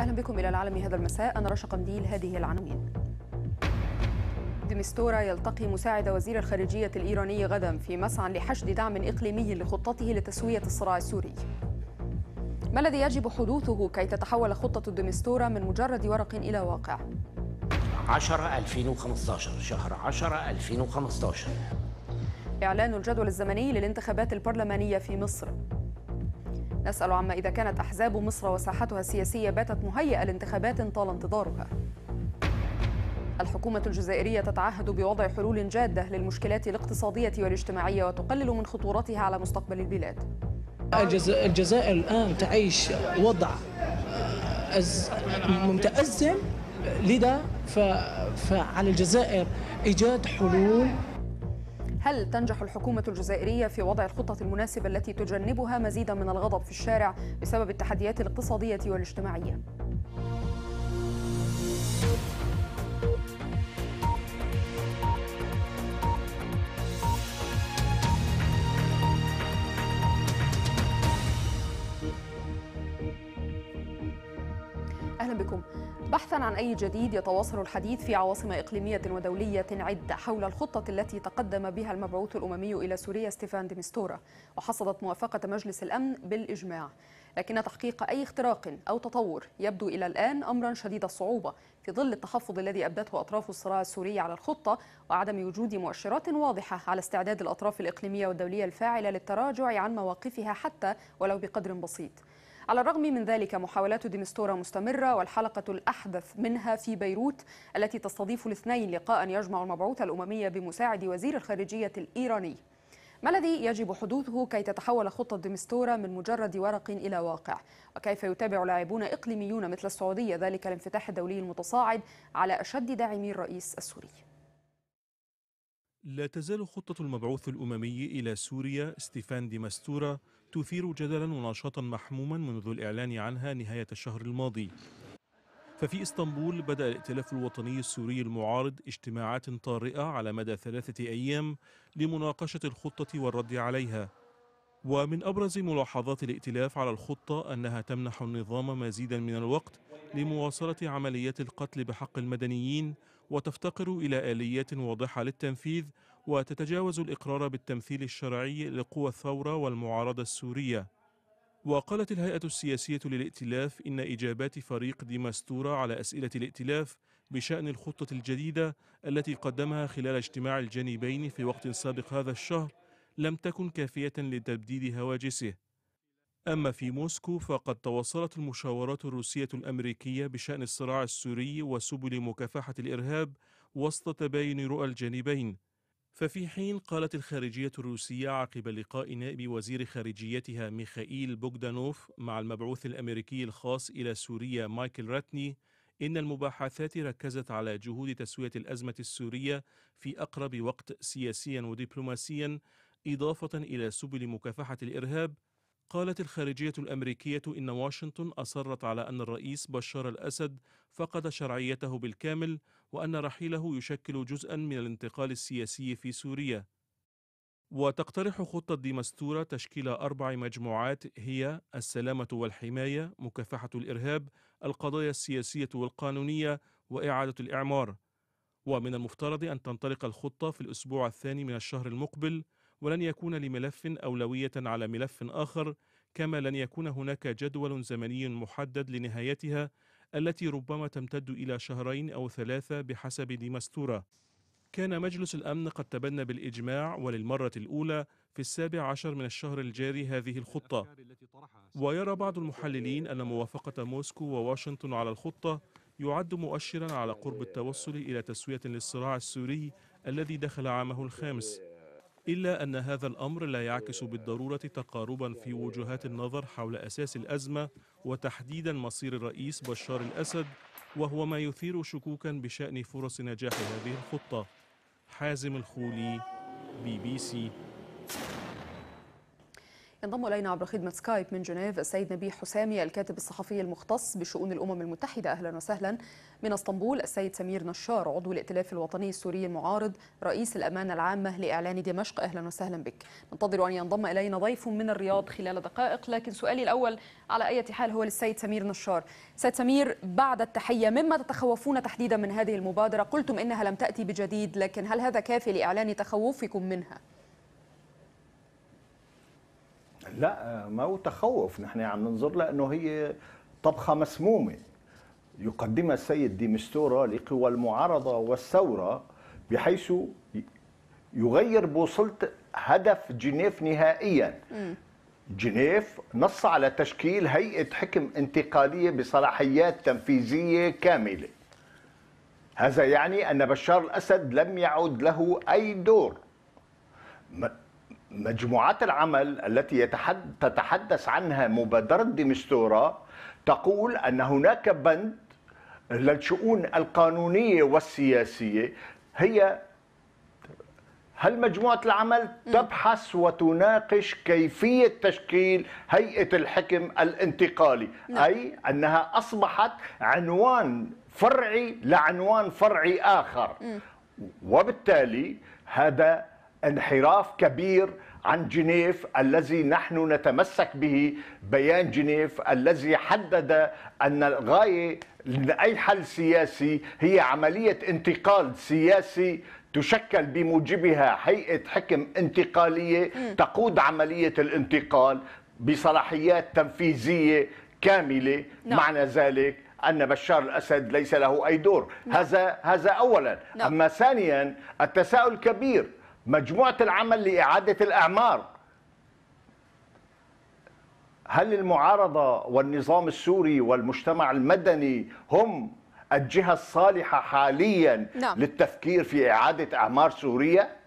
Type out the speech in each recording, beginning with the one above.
أهلا بكم إلى العالم هذا المساء أنا رشا قنديل هذه العناوين ديمستورا يلتقي مساعد وزير الخارجية الإيراني غدا في مسعى لحشد دعم إقليمي لخطته لتسوية الصراع السوري ما الذي يجب حدوثه كي تتحول خطة ديمستورا من مجرد ورق إلى واقع؟ 10 2015 شهر 10 2015 إعلان الجدول الزمني للانتخابات البرلمانية في مصر نسأل عما إذا كانت أحزاب مصر وساحتها السياسية باتت مهيئة لانتخابات طال انتظارها الحكومة الجزائرية تتعهد بوضع حلول جادة للمشكلات الاقتصادية والاجتماعية وتقلل من خطورتها على مستقبل البلاد الجزائر الآن تعيش وضع آه، متأزم آه، لذا فعلى الجزائر إيجاد حلول هل تنجح الحكومة الجزائرية في وضع الخطة المناسبة التي تجنبها مزيدا من الغضب في الشارع بسبب التحديات الاقتصادية والاجتماعية؟ اهلا بكم بحثا عن أي جديد يتواصل الحديث في عواصم إقليمية ودولية عدة حول الخطة التي تقدم بها المبعوث الأممي إلى سوريا ستيفان ديمستورا وحصدت موافقة مجلس الأمن بالإجماع لكن تحقيق أي اختراق أو تطور يبدو إلى الآن أمرا شديد الصعوبة في ظل التحفظ الذي أبدته أطراف الصراع السوري على الخطة وعدم وجود مؤشرات واضحة على استعداد الأطراف الإقليمية والدولية الفاعلة للتراجع عن مواقفها حتى ولو بقدر بسيط على الرغم من ذلك محاولات ديمستورا مستمرة والحلقة الأحدث منها في بيروت التي تستضيف الاثنين لقاء يجمع المبعوث الأممية بمساعد وزير الخارجية الإيراني ما الذي يجب حدوثه كي تتحول خطة ديمستورا من مجرد ورق إلى واقع؟ وكيف يتابع لاعبون إقليميون مثل السعودية ذلك الانفتاح الدولي المتصاعد على أشد داعمي الرئيس السوري؟ لا تزال خطة المبعوث الأممي إلى سوريا ستيفان ديمستورا تثير جدلا ونشاطا محموما منذ الإعلان عنها نهاية الشهر الماضي ففي اسطنبول بدأ الائتلاف الوطني السوري المعارض اجتماعات طارئة على مدى ثلاثة أيام لمناقشة الخطة والرد عليها ومن أبرز ملاحظات الائتلاف على الخطة أنها تمنح النظام مزيدا من الوقت لمواصلة عمليات القتل بحق المدنيين وتفتقر إلى آليات واضحة للتنفيذ وتتجاوز الإقرار بالتمثيل الشرعي لقوى الثورة والمعارضة السورية وقالت الهيئة السياسية للائتلاف إن إجابات فريق ديماستورا على أسئلة الائتلاف بشأن الخطة الجديدة التي قدمها خلال اجتماع الجانبين في وقت سابق هذا الشهر لم تكن كافية لتبديد هواجسه أما في موسكو فقد تواصلت المشاورات الروسية الأمريكية بشأن الصراع السوري وسبل مكافحة الإرهاب وسط تباين رؤى الجانبين ففي حين قالت الخارجية الروسية عقب لقاء نائب وزير خارجيتها ميخائيل بوغدانوف مع المبعوث الأمريكي الخاص إلى سوريا مايكل راتني إن المباحثات ركزت على جهود تسوية الأزمة السورية في أقرب وقت سياسيا ودبلوماسيا إضافة إلى سبل مكافحة الإرهاب قالت الخارجية الأمريكية إن واشنطن أصرت على أن الرئيس بشار الأسد فقد شرعيته بالكامل وأن رحيله يشكل جزءا من الانتقال السياسي في سوريا وتقترح خطة ديمستورة تشكيل أربع مجموعات هي السلامة والحماية مكافحة الإرهاب القضايا السياسية والقانونية وإعادة الإعمار ومن المفترض أن تنطلق الخطة في الأسبوع الثاني من الشهر المقبل ولن يكون لملف أولوية على ملف آخر كما لن يكون هناك جدول زمني محدد لنهايتها التي ربما تمتد إلى شهرين أو ثلاثة بحسب ديمستورة كان مجلس الأمن قد تبنى بالإجماع وللمرة الأولى في السابع عشر من الشهر الجاري هذه الخطة ويرى بعض المحللين أن موافقة موسكو وواشنطن على الخطة يعد مؤشرا على قرب التوصل إلى تسوية للصراع السوري الذي دخل عامه الخامس إلا أن هذا الأمر لا يعكس بالضرورة تقاربا في وجهات النظر حول أساس الأزمة وتحديدا مصير الرئيس بشار الأسد وهو ما يثير شكوكا بشأن فرص نجاح هذه الخطة حازم الخولي بي بي سي ينضم الينا عبر خدمه سكايب من جنيف السيد نبيه حسامي الكاتب الصحفي المختص بشؤون الامم المتحده اهلا وسهلا من اسطنبول السيد سمير نشار عضو الائتلاف الوطني السوري المعارض رئيس الامانه العامه لاعلان دمشق اهلا وسهلا بك ننتظر ان ينضم الينا ضيف من الرياض خلال دقائق لكن سؤالي الاول على اي حال هو للسيد سمير نشار سيد سمير بعد التحيه مما تتخوفون تحديدا من هذه المبادره قلتم انها لم تاتي بجديد لكن هل هذا كافي لاعلان تخوفكم منها لا ما هو تخوف نحن عم ننظر لها انه هي طبخه مسمومه يقدمها السيد ديمستورا لقوى المعارضه والثوره بحيث يغير بوصله هدف جنيف نهائيا م. جنيف نص على تشكيل هيئه حكم انتقاليه بصلاحيات تنفيذيه كامله هذا يعني ان بشار الاسد لم يعد له اي دور مجموعات العمل التي تتحدث عنها مبادرة ديمستورا تقول أن هناك بند للشؤون القانونية والسياسية هي هل مجموعة العمل تبحث وتناقش كيفية تشكيل هيئة الحكم الانتقالي نعم. أي أنها أصبحت عنوان فرعي لعنوان فرعي آخر وبالتالي هذا انحراف كبير عن جنيف الذي نحن نتمسك به بيان جنيف الذي حدد أن الغاية لأي حل سياسي هي عملية انتقال سياسي تشكل بموجبها هيئة حكم انتقالية تقود عملية الانتقال بصلاحيات تنفيذية كاملة نعم. معنى ذلك أن بشار الأسد ليس له أي دور نعم. هذا هذا أولا نعم. أما ثانيا التساؤل كبير مجموعة العمل لإعادة الأعمار هل المعارضة والنظام السوري والمجتمع المدني هم الجهة الصالحة حاليا نعم. للتفكير في إعادة أعمار سوريا؟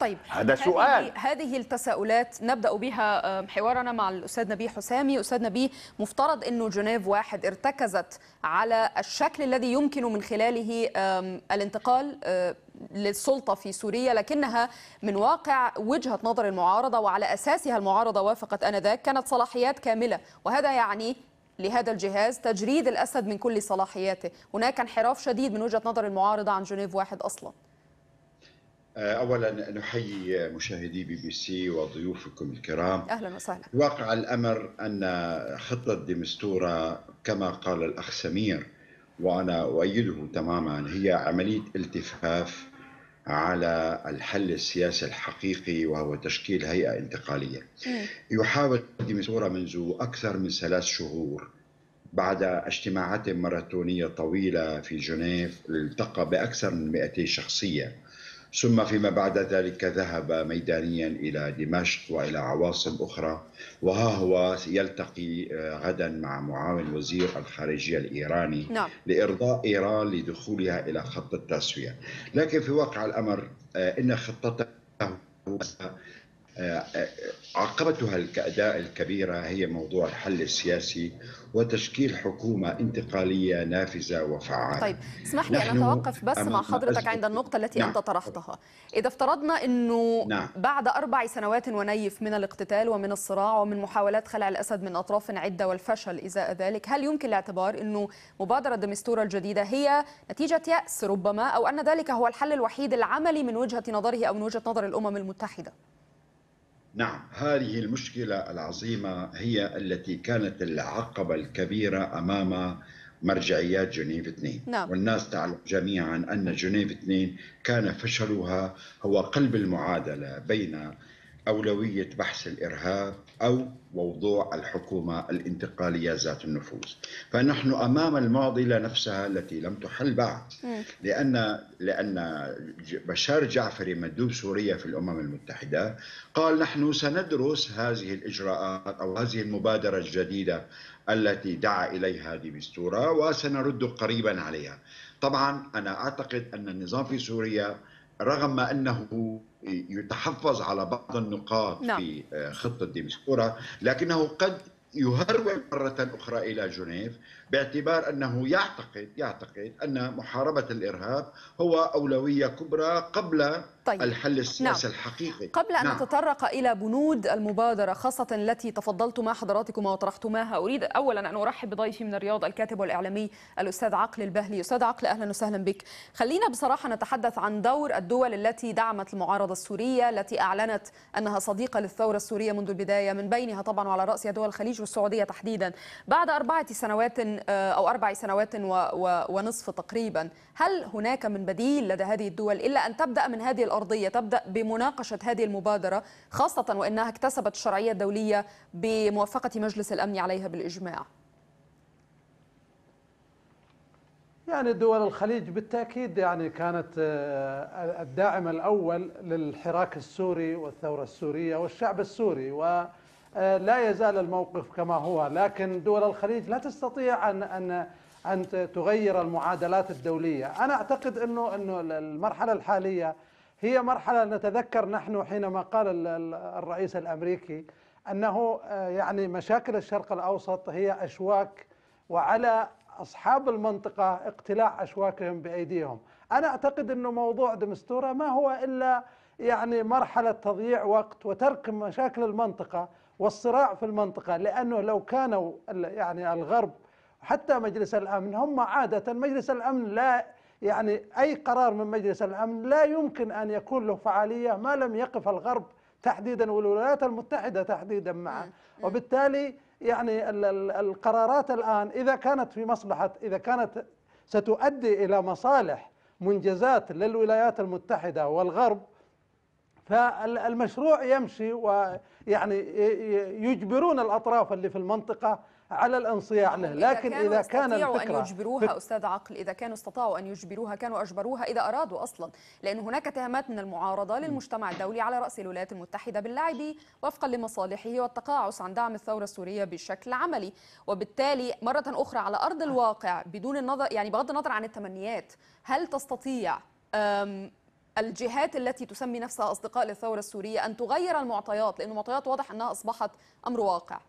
طيب هذا سؤال هذه التساؤلات نبدا بها حوارنا مع الاستاذ نبيه حسامي استاذ نبيه مفترض انه جنيف واحد ارتكزت على الشكل الذي يمكن من خلاله الانتقال آه، للسلطة في سوريا لكنها من واقع وجهة نظر المعارضة وعلى أساسها المعارضة وافقت أنذاك كانت صلاحيات كاملة وهذا يعني لهذا الجهاز تجريد الأسد من كل صلاحياته هناك انحراف شديد من وجهة نظر المعارضة عن جنيف واحد أصلاً آه، اولا نحيي مشاهدي بي بي سي وضيوفكم الكرام اهلا وسهلا واقع الامر ان خطه ديمستوره كما قال الاخ سمير وانا اؤيده تماما هي عمليه التفاف على الحل السياسي الحقيقي وهو تشكيل هيئه انتقاليه. يحاول ديمستوره منذ اكثر من ثلاث شهور بعد اجتماعات ماراثونيه طويله في جنيف التقى باكثر من 200 شخصيه. ثم فيما بعد ذلك ذهب ميدانيا إلى دمشق وإلى عواصم أخرى وها هو يلتقي آه، غدا مع معاون وزير الخارجية الإيراني نعم. لإرضاء إيران لدخولها إلى خط التسوية لكن في واقع الأمر آه، إن خطته آه، عقبتها الكبيرة هي موضوع الحل السياسي وتشكيل حكومة انتقالية نافذة وفعالة طيب اسمح لي أن أتوقف بس مع حضرتك عند النقطة التي نعم. أنت طرحتها إذا افترضنا أنه نعم. بعد أربع سنوات ونيف من الاقتتال ومن الصراع ومن محاولات خلع الأسد من أطراف عدة والفشل إزاء ذلك هل يمكن الاعتبار أنه مبادرة دمستورة الجديدة هي نتيجة يأس ربما أو أن ذلك هو الحل الوحيد العملي من وجهة نظره أو من وجهة نظر الأمم المتحدة نعم هذه المشكلة العظيمة هي التي كانت العقبة الكبيرة أمام مرجعيات جنيف 2 نعم. والناس تعلم جميعا أن جنيف 2 كان فشلها هو قلب المعادلة بين أولوية بحث الإرهاب أو موضوع الحكومة الانتقالية ذات النفوذ فنحن أمام المعضلة نفسها التي لم تحل بعد لأن, لأن بشار جعفري مندوب سوريا في الأمم المتحدة قال نحن سندرس هذه الإجراءات أو هذه المبادرة الجديدة التي دعا إليها ديمستورا وسنرد قريبا عليها طبعا أنا أعتقد أن النظام في سوريا رغم انه يتحفظ على بعض النقاط نعم. في آه، خطه ديمسكورا لكنه قد يهرول مرة أخرى إلى جنيف باعتبار أنه يعتقد يعتقد أن محاربة الإرهاب هو أولوية كبرى قبل طيب. الحل السياسي نعم. الحقيقي قبل أن نعم. نتطرق إلى بنود المبادرة خاصة التي تفضلتما حضراتكم وطرحتماها أريد أولا أن أرحب بضيفي من الرياض الكاتب والإعلامي الأستاذ عقل البهلي أستاذ عقل أهلا وسهلا بك خلينا بصراحة نتحدث عن دور الدول التي دعمت المعارضة السورية التي أعلنت أنها صديقة للثورة السورية منذ البداية من بينها طبعا وعلى رأسها دول الخليج والسعودية تحديدا بعد أربعة سنوات آه، أو أربع سنوات ونصف تقريبا هل هناك من بديل لدى هذه الدول إلا أن تبدأ من هذه الأرضية تبدأ بمناقشة هذه المبادرة خاصة وأنها اكتسبت الشرعية الدولية بموافقة مجلس الأمن عليها بالإجماع يعني دول الخليج بالتأكيد يعني كانت آه، الداعم الأول للحراك السوري والثورة السورية والشعب السوري ولا آه، يزال الموقف كما هو لكن دول الخليج لا تستطيع أن أن أن تغير المعادلات الدولية أنا أعتقد أنه أنه المرحلة الحالية هي مرحلة نتذكر نحن حينما قال الرئيس الأمريكي أنه آه، يعني مشاكل الشرق الأوسط هي أشواك وعلى أصحاب المنطقة اقتلاع أشواكهم بأيديهم أنا أعتقد أنه موضوع دمستورة ما هو إلا يعني مرحلة تضييع وقت وترك مشاكل المنطقة والصراع في المنطقة لأنه لو كانوا يعني الغرب حتى مجلس الأمن هم عادة مجلس الأمن لا يعني أي قرار من مجلس الأمن لا يمكن أن يكون له فعالية ما لم يقف الغرب تحديدا والولايات المتحدة تحديدا معه وبالتالي يعني القرارات الآن إذا كانت في مصلحة إذا كانت ستؤدي إلى مصالح منجزات للولايات المتحدة والغرب فالمشروع يمشي ويعني يجبرون الأطراف اللي في المنطقة على الانصياع له لكن اذا كان الفكره أن يجبروها استاذ عقل اذا كانوا استطاعوا ان يجبروها كانوا اجبروها اذا ارادوا اصلا لان هناك اتهامات من المعارضه للمجتمع الدولي على راس الولايات المتحده باللعب وفقا لمصالحه والتقاعس عن دعم الثوره السوريه بشكل عملي وبالتالي مره اخرى على ارض الواقع بدون النظر يعني بغض النظر عن التمنيات هل تستطيع الجهات التي تسمي نفسها اصدقاء للثوره السوريه ان تغير المعطيات لان المعطيات واضح انها اصبحت امر واقع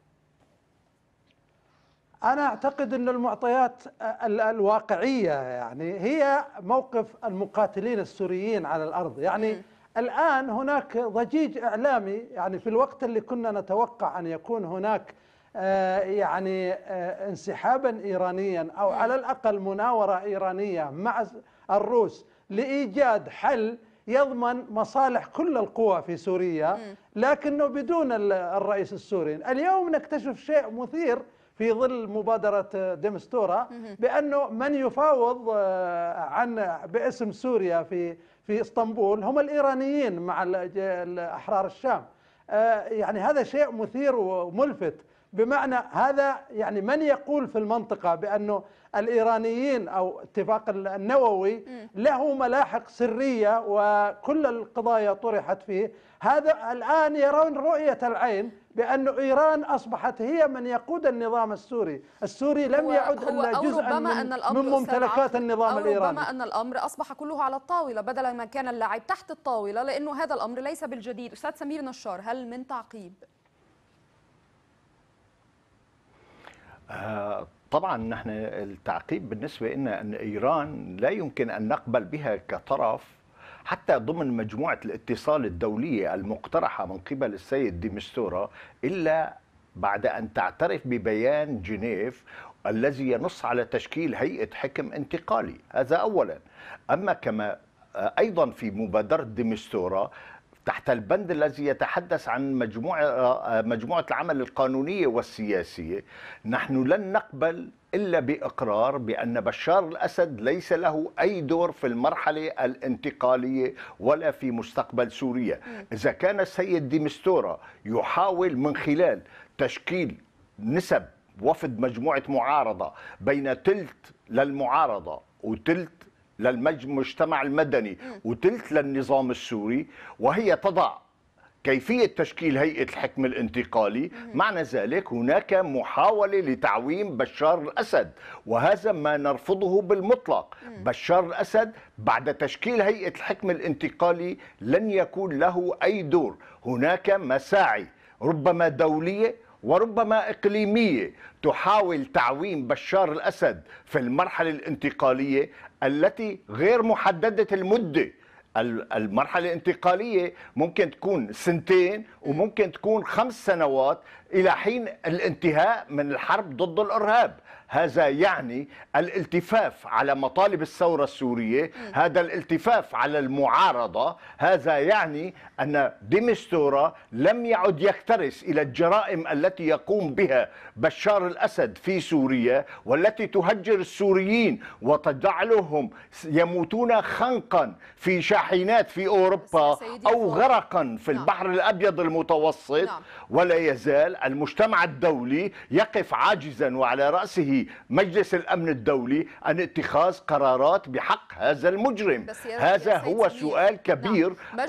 أنا أعتقد أن المعطيات الواقعية يعني هي موقف المقاتلين السوريين على الأرض يعني الآن هناك ضجيج إعلامي يعني في الوقت اللي كنا نتوقع أن يكون هناك آه، يعني آه، انسحابا إيرانيا أو على الأقل مناورة إيرانية مع الروس لإيجاد حل يضمن مصالح كل القوى في سوريا لكنه بدون الرئيس السوري اليوم نكتشف شيء مثير في ظل مبادرة ديمستورا بأنه من يفاوض آه، عن باسم سوريا في في اسطنبول هم الإيرانيين مع أحرار الشام آه، يعني هذا شيء مثير وملفت بمعنى هذا يعني من يقول في المنطقة بأنه الإيرانيين أو اتفاق النووي له ملاحق سرية وكل القضايا طرحت فيه هذا الآن يرون رؤية العين بأن إيران أصبحت هي من يقود النظام السوري السوري لم هو يعد هو إلا جزءا من, أن الأمر من ممتلكات النظام أو الإيراني ربما أن الأمر أصبح كله على الطاولة بدلا ما كان اللاعب تحت الطاولة لأنه هذا الأمر ليس بالجديد أستاذ سمير نشار هل من تعقيب؟ آه، طبعا نحن التعقيب بالنسبة لنا أن إيران لا يمكن أن نقبل بها كطرف حتى ضمن مجموعة الاتصال الدولية المقترحة من قبل السيد ديمستورا إلا بعد أن تعترف ببيان جنيف الذي ينص على تشكيل هيئة حكم انتقالي هذا أولا أما كما آه، أيضا في مبادرة ديمستورا تحت البند الذي يتحدث عن مجموعة آه، مجموعة العمل القانونية والسياسية نحن لن نقبل إلا بإقرار بأن بشار الأسد ليس له أي دور في المرحلة الانتقالية ولا في مستقبل سوريا إذا كان السيد ديمستورا يحاول من خلال تشكيل نسب وفد مجموعة معارضة بين تلت للمعارضة وتلت للمجتمع المدني وثلث للنظام السوري وهي تضع كيفية تشكيل هيئة الحكم الانتقالي معنى ذلك هناك محاولة لتعويم بشار الأسد وهذا ما نرفضه بالمطلق بشار الأسد بعد تشكيل هيئة الحكم الانتقالي لن يكون له أي دور هناك مساعي ربما دولية وربما إقليمية تحاول تعويم بشار الأسد في المرحلة الانتقالية التي غير محددة المدة المرحلة الانتقالية ممكن تكون سنتين وممكن تكون خمس سنوات إلى حين الانتهاء من الحرب ضد الإرهاب هذا يعني الالتفاف على مطالب الثورة السورية هذا الالتفاف على المعارضة هذا يعني أن ديمستورا لم يعد يكترث إلى الجرائم التي يقوم بها بشار الأسد في سوريا والتي تهجر السوريين وتجعلهم يموتون خنقا في شاحنات في أوروبا أو غرقا في نعم. البحر الأبيض المتوسط نعم. ولا يزال المجتمع الدولي يقف عاجزا وعلى رأسه مجلس الأمن الدولي عن اتخاذ قرارات بحق هذا المجرم هذا هو سؤال كبير نعم.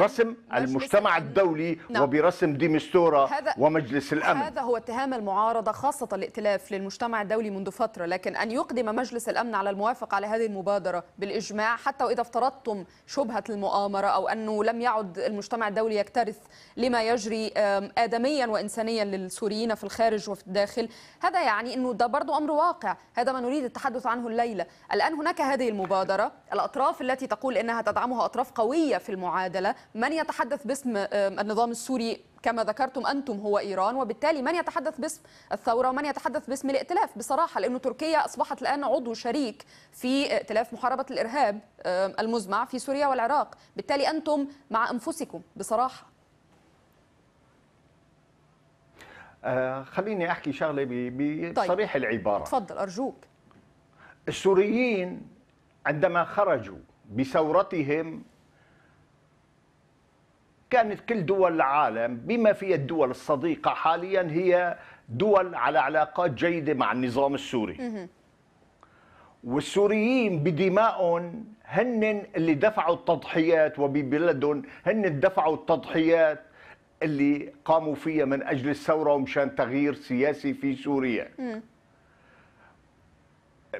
برسم المجتمع الأمن. الدولي نعم. وبرسم ديمستورا ومجلس الأمن هذا هو اتهام المعارضة خاصة الائتلاف للمجتمع الدولي منذ فترة لكن أن يقدم مجلس الأمن على الموافقة على هذه المبادرة بالإجماع حتى وإذا افترضتم شبهة المؤامرة أو أنه لم يعد المجتمع الدولي يكترث لما يجري آدميا وإنسانيا الإنسانية للسوريين في الخارج وفي الداخل هذا يعني أنه ده برضو أمر واقع هذا ما نريد التحدث عنه الليلة الآن هناك هذه المبادرة الأطراف التي تقول أنها تدعمها أطراف قوية في المعادلة من يتحدث باسم النظام السوري كما ذكرتم أنتم هو إيران وبالتالي من يتحدث باسم الثورة ومن يتحدث باسم الائتلاف بصراحة لأن تركيا أصبحت الآن عضو شريك في ائتلاف محاربة الإرهاب المزمع في سوريا والعراق بالتالي أنتم مع أنفسكم بصراحة آه، خليني احكي شغله بصريح طيب. العباره تفضل ارجوك السوريين عندما خرجوا بثورتهم كانت كل دول العالم بما فيها الدول الصديقه حاليا هي دول على علاقات جيده مع النظام السوري والسوريين بدمائهم هن اللي دفعوا التضحيات وببلدهم هن دفعوا التضحيات اللي قاموا فيها من اجل الثوره ومشان تغيير سياسي في سوريا. م.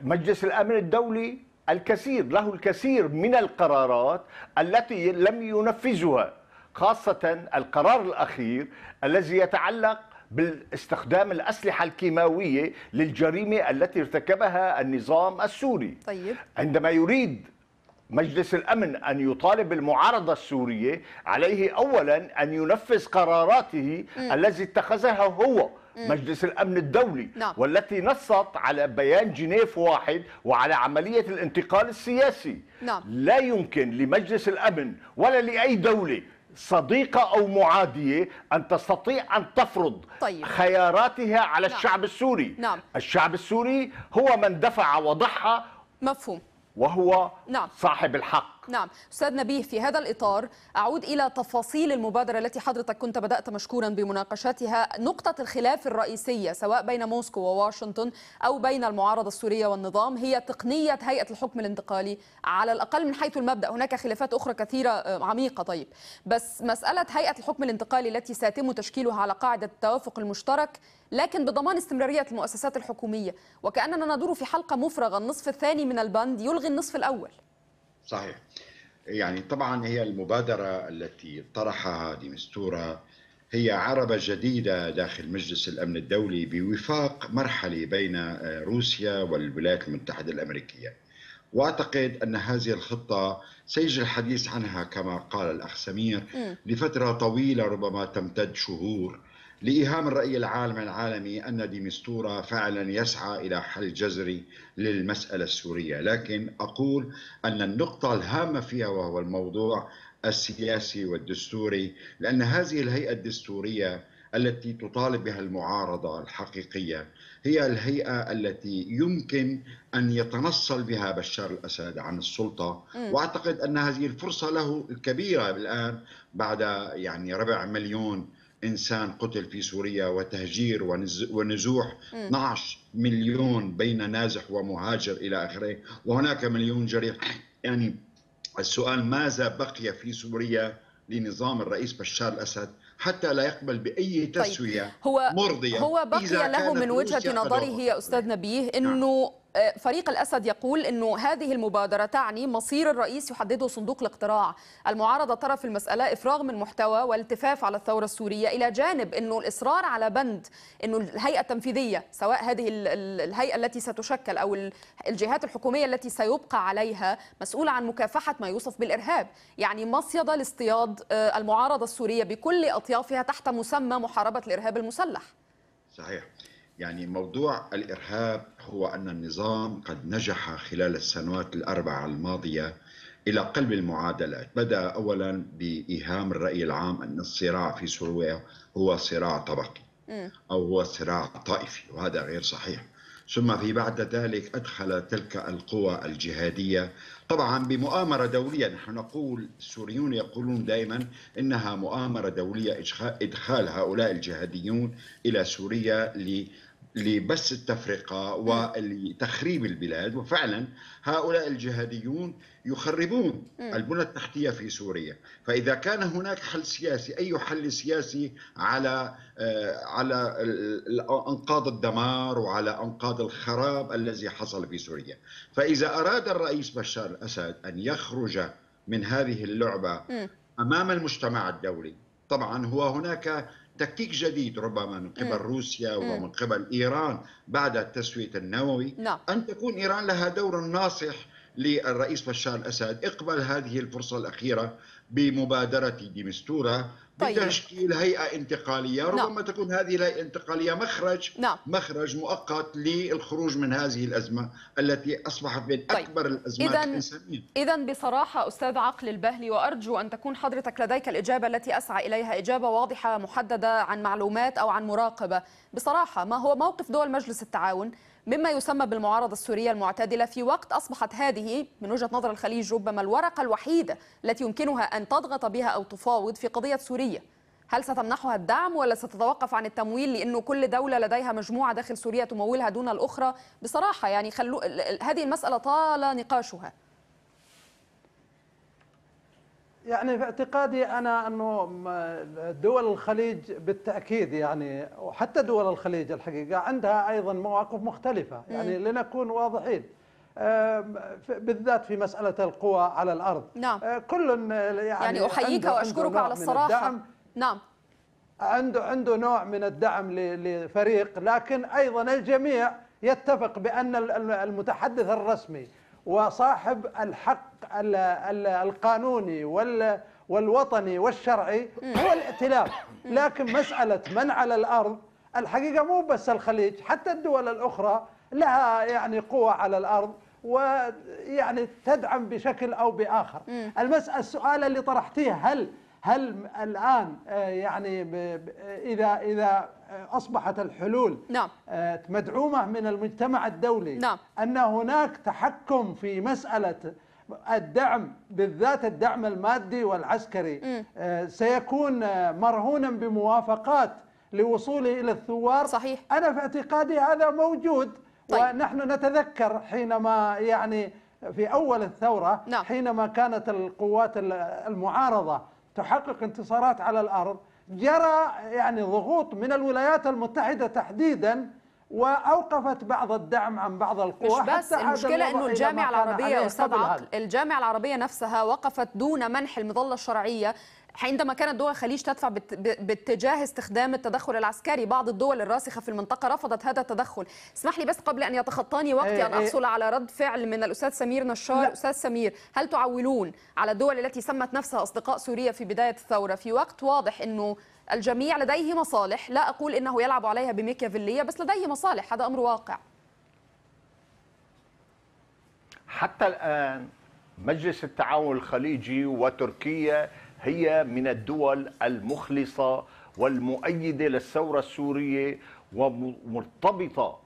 مجلس الامن الدولي الكثير له الكثير من القرارات التي لم ينفذها خاصه القرار الاخير الذي يتعلق باستخدام الأسلحة الكيماوية للجريمة التي ارتكبها النظام السوري طيب. عندما يريد مجلس الأمن أن يطالب المعارضة السورية عليه أولا أن ينفذ قراراته م. التي اتخذها هو مجلس الأمن الدولي نعم. والتي نصت على بيان جنيف واحد وعلى عملية الانتقال السياسي نعم. لا يمكن لمجلس الأمن ولا لأي دولة صديقة أو معادية أن تستطيع أن تفرض طيب. خياراتها على نعم. الشعب السوري نعم. الشعب السوري هو من دفع وضحى مفهوم وهو نعم. صاحب الحق نعم أستاذ نبيه في هذا الإطار أعود إلى تفاصيل المبادرة التي حضرتك كنت بدأت مشكورا بمناقشتها نقطة الخلاف الرئيسية سواء بين موسكو وواشنطن أو بين المعارضة السورية والنظام هي تقنية هيئة الحكم الانتقالي على الأقل من حيث المبدأ هناك خلافات أخرى كثيرة آه، عميقة طيب بس مسألة هيئة الحكم الانتقالي التي سيتم تشكيلها على قاعدة التوافق المشترك لكن بضمان استمرارية المؤسسات الحكومية وكأننا ندور في حلقة مفرغة النصف الثاني من البند يلغي النصف الأول صحيح يعني طبعا هي المبادرة التي طرحها ديمستورا هي عربة جديدة داخل مجلس الأمن الدولي بوفاق مرحلي بين روسيا والولايات المتحدة الأمريكية واعتقد ان هذه الخطه سيجري الحديث عنها كما قال الاخ سمير لفتره طويله ربما تمتد شهور لإيهام الرأي العام العالمي أن ديمستورا فعلا يسعى إلى حل جذري للمسألة السورية لكن أقول أن النقطة الهامة فيها وهو الموضوع السياسي والدستوري لأن هذه الهيئة الدستورية التي تطالب بها المعارضه الحقيقيه هي الهيئه التي يمكن ان يتنصل بها بشار الاسد عن السلطه م. واعتقد ان هذه الفرصه له الكبيره الان بعد يعني ربع مليون انسان قتل في سوريا وتهجير ونزوح 12 مليون بين نازح ومهاجر الى اخره وهناك مليون جريح يعني السؤال ماذا بقي في سوريا لنظام الرئيس بشار الاسد حتى لا يقبل باي طيب، تسويه طيب. هو مرضيه هو بقي له من وجهه نظره يا استاذ نبيه نعم. انه نعم. فريق الأسد يقول أنه هذه المبادرة تعني مصير الرئيس يحدده صندوق الاقتراع المعارضة ترى في المسألة إفراغ من محتوى والتفاف على الثورة السورية إلى جانب أنه الإصرار على بند أنه الهيئة التنفيذية سواء هذه الهيئة التي ستشكل أو الجهات الحكومية التي سيبقى عليها مسؤولة عن مكافحة ما يوصف بالإرهاب يعني مصيدة لاصطياد آه، المعارضة السورية بكل أطيافها تحت مسمى محاربة الإرهاب المسلح صحيح يعني موضوع الارهاب هو ان النظام قد نجح خلال السنوات الاربعه الماضيه الى قلب المعادلات، بدا اولا بايهام الراي العام ان الصراع في سوريا هو صراع طبقي او هو صراع طائفي وهذا غير صحيح. ثم في بعد ذلك ادخل تلك القوى الجهاديه طبعا بمؤامره دوليه نحن نقول السوريون يقولون دائما انها مؤامره دوليه ادخال هؤلاء الجهاديون الى سوريا لبث التفرقة ولتخريب البلاد وفعلا هؤلاء الجهاديون يخربون البنى التحتية في سوريا فإذا كان هناك حل سياسي أي حل سياسي على آه، على أنقاض الدمار وعلى أنقاض الخراب الذي حصل في سوريا فإذا أراد الرئيس بشار الأسد أن يخرج من هذه اللعبة أمام المجتمع الدولي طبعا هو هناك تكتيك جديد ربما من قبل روسيا ومن قبل إيران بعد التسوية النووي لا. نعم. أن تكون إيران لها دور ناصح للرئيس بشار الأسد اقبل هذه الفرصة الأخيرة بمبادرة ديمستورا طيب. بتشكيل هيئه انتقاليه نعم. ربما نعم. تكون هذه الهيئه الانتقاليه مخرج نعم. مخرج مؤقت للخروج من هذه الازمه التي اصبحت من طيب. اكبر الازمات الانسانيه اذا بصراحه استاذ عقل البهلي وارجو ان تكون حضرتك لديك الاجابه التي اسعى اليها اجابه واضحه محدده عن معلومات او عن مراقبه بصراحه ما هو موقف دول مجلس التعاون مما يسمى بالمعارضة السورية المعتدلة في وقت أصبحت هذه من وجهة نظر الخليج ربما الورقة الوحيدة التي يمكنها أن تضغط بها أو تفاوض في قضية سوريا هل ستمنحها الدعم ولا ستتوقف عن التمويل لأنه كل دولة لديها مجموعة داخل سوريا تمولها دون الأخرى بصراحة يعني خلو... هذه المسألة طال نقاشها يعني في اعتقادي انا انه دول الخليج بالتاكيد يعني وحتى دول الخليج الحقيقه عندها ايضا مواقف مختلفه يعني لنكون واضحين بالذات في مساله القوى على الارض نعم. آه، كل يعني, يعني احييك واشكرك على الصراحه نعم عنده عنده نوع من الدعم لفريق لكن ايضا الجميع يتفق بان المتحدث الرسمي وصاحب الحق القانوني والوطني والشرعي هو الائتلاف لكن مسألة من على الأرض الحقيقة مو بس الخليج حتى الدول الأخرى لها يعني قوة على الأرض ويعني تدعم بشكل أو بآخر المسألة السؤال اللي طرحتيه هل هل الآن آه، يعني إذا إذا آه، أصبحت الحلول نعم. آه، مدعومة من المجتمع الدولي نعم. أن هناك تحكم في مسألة الدعم بالذات الدعم المادي والعسكري آه، سيكون آه، مرهونا بموافقات لوصوله الى الثوار صحيح انا في اعتقادي هذا موجود طيب. ونحن نتذكر حينما يعني في اول الثوره نعم. حينما كانت القوات المعارضه تحقق انتصارات على الارض جرى يعني ضغوط من الولايات المتحده تحديدا واوقفت بعض الدعم عن بعض القوى مش بس المشكله انه الجامعه العربيه استاذ عقل الجامعه العربيه نفسها وقفت دون منح المظله الشرعيه عندما كانت دول الخليج تدفع باتجاه استخدام التدخل العسكري بعض الدول الراسخه في المنطقه رفضت هذا التدخل اسمح لي بس قبل ان يتخطاني وقتي إيه، ان احصل إيه. على رد فعل من الاستاذ سمير نشار لا. استاذ سمير هل تعولون على الدول التي سمت نفسها اصدقاء سوريا في بدايه الثوره في وقت واضح انه الجميع لديه مصالح لا أقول إنه يلعب عليها بميكافيلية بس لديه مصالح هذا أمر واقع حتى الآن مجلس التعاون الخليجي وتركيا هي من الدول المخلصة والمؤيدة للثورة السورية ومرتبطة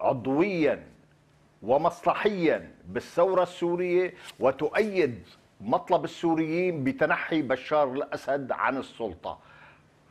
عضويا ومصلحيا بالثورة السورية وتؤيد مطلب السوريين بتنحي بشار الأسد عن السلطة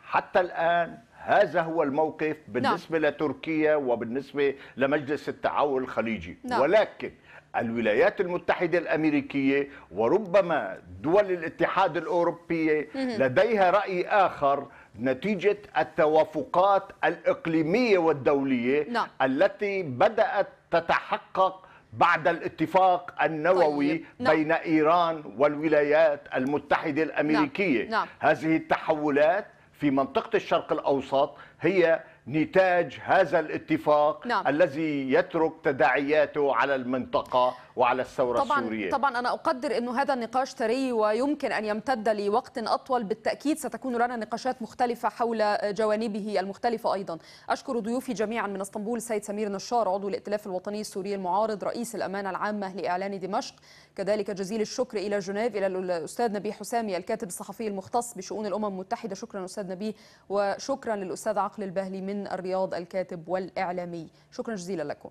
حتى الآن هذا هو الموقف نعم. بالنسبة نعم. لتركيا وبالنسبة لمجلس التعاون الخليجي نعم. ولكن الولايات المتحدة الأمريكية وربما دول الاتحاد الأوروبية لديها رأي آخر نتيجة التوافقات الإقليمية والدولية نعم. التي بدأت تتحقق بعد الاتفاق النووي طيب. نعم. بين إيران والولايات المتحدة الأمريكية نعم. نعم. هذه التحولات في منطقة الشرق الأوسط هي نتاج هذا الاتفاق نعم. الذي يترك تداعياته على المنطقة وعلى الثورة طبعاً السورية طبعا أنا أقدر أنه هذا النقاش ثري ويمكن أن يمتد لوقت أطول بالتأكيد ستكون لنا نقاشات مختلفة حول جوانبه المختلفة أيضا أشكر ضيوفي جميعا من اسطنبول السيد سمير نشار عضو الائتلاف الوطني السوري المعارض رئيس الأمانة العامة لإعلان دمشق كذلك جزيل الشكر إلى جنيف إلى الأستاذ نبيه حسامي الكاتب الصحفي المختص بشؤون الأمم المتحدة شكرا أستاذ نبيه وشكرا للأستاذ عقل البهلي من الرياض الكاتب والإعلامي شكرا جزيلا لكم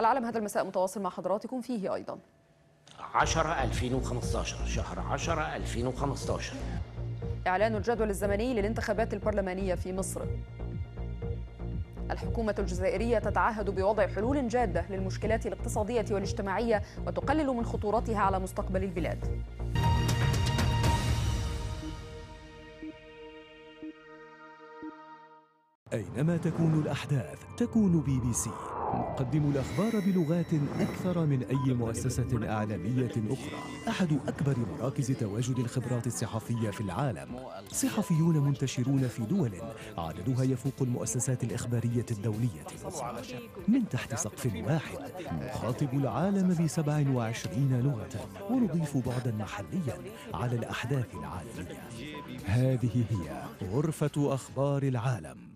العالم هذا المساء متواصل مع حضراتكم فيه أيضا 10 2015 شهر 10 2015 إعلان الجدول الزمني للانتخابات البرلمانية في مصر الحكومة الجزائرية تتعهد بوضع حلول جادة للمشكلات الاقتصادية والاجتماعية وتقلل من خطورتها على مستقبل البلاد أينما تكون الأحداث تكون بي بي سي نقدم الأخبار بلغات أكثر من أي مؤسسة إعلامية أخرى أحد أكبر مراكز تواجد الخبرات الصحفية في العالم صحفيون منتشرون في دول عددها يفوق المؤسسات الإخبارية الدولية الأخرى من تحت سقف واحد نخاطب العالم ب 27 لغة ونضيف بعدا محليا على الأحداث العالمية هذه هي غرفة أخبار العالم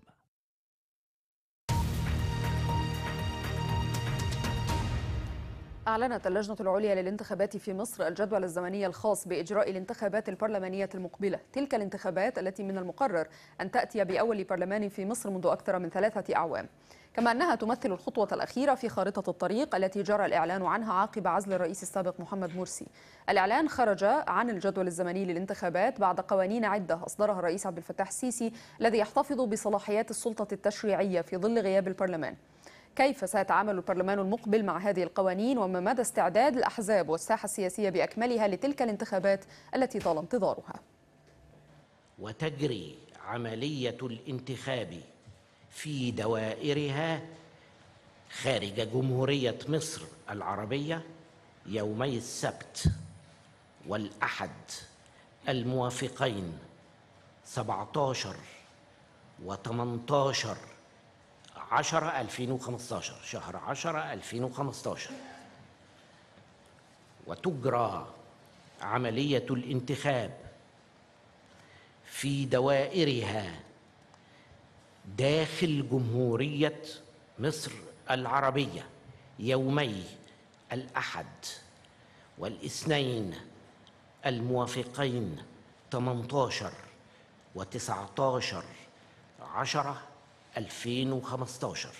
أعلنت اللجنة العليا للانتخابات في مصر الجدول الزمني الخاص بإجراء الانتخابات البرلمانية المقبلة تلك الانتخابات التي من المقرر أن تأتي بأول برلمان في مصر منذ أكثر من ثلاثة أعوام كما أنها تمثل الخطوة الأخيرة في خارطة الطريق التي جرى الإعلان عنها عقب عزل الرئيس السابق محمد مرسي الإعلان خرج عن الجدول الزمني للانتخابات بعد قوانين عدة أصدرها الرئيس عبد الفتاح السيسي الذي يحتفظ بصلاحيات السلطة التشريعية في ظل غياب البرلمان كيف سيتعامل البرلمان المقبل مع هذه القوانين وما مدى استعداد الأحزاب والساحة السياسية بأكملها لتلك الانتخابات التي طال انتظارها وتجري عملية الانتخاب في دوائرها خارج جمهورية مصر العربية يومي السبت والأحد الموافقين 17 و 18 10 2015 شهر 10 2015 وتجرى عملية الانتخاب في دوائرها داخل جمهورية مصر العربية يومي الأحد والاثنين الموافقين 18 و19 10 2015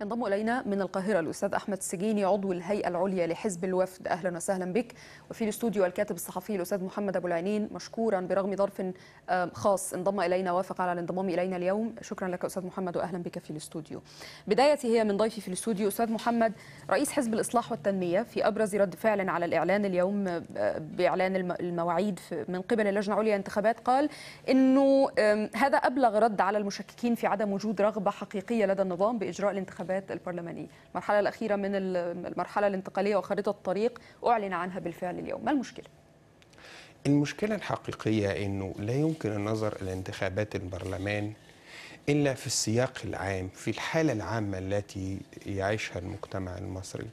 ينضم الينا من القاهره الاستاذ احمد السجيني عضو الهيئه العليا لحزب الوفد اهلا وسهلا بك وفي الاستوديو الكاتب الصحفي الاستاذ محمد ابو العينين مشكورا برغم ظرف خاص انضم الينا وافق على الانضمام الينا اليوم شكرا لك استاذ محمد واهلا بك في الاستوديو بدايتي هي من ضيفي في الاستوديو استاذ محمد رئيس حزب الاصلاح والتنميه في ابرز رد فعل على الاعلان اليوم باعلان المواعيد من قبل اللجنه العليا للانتخابات قال انه هذا ابلغ رد على المشككين في عدم وجود رغبه حقيقيه لدى النظام باجراء الانتخابات الانتخابات البرلمانيه، المرحله الاخيره من المرحله الانتقاليه وخريطه الطريق اعلن عنها بالفعل اليوم، ما المشكله؟ المشكله الحقيقيه انه لا يمكن النظر الى انتخابات البرلمان إلا في السياق العام في الحالة العامة التي يعيشها المجتمع المصري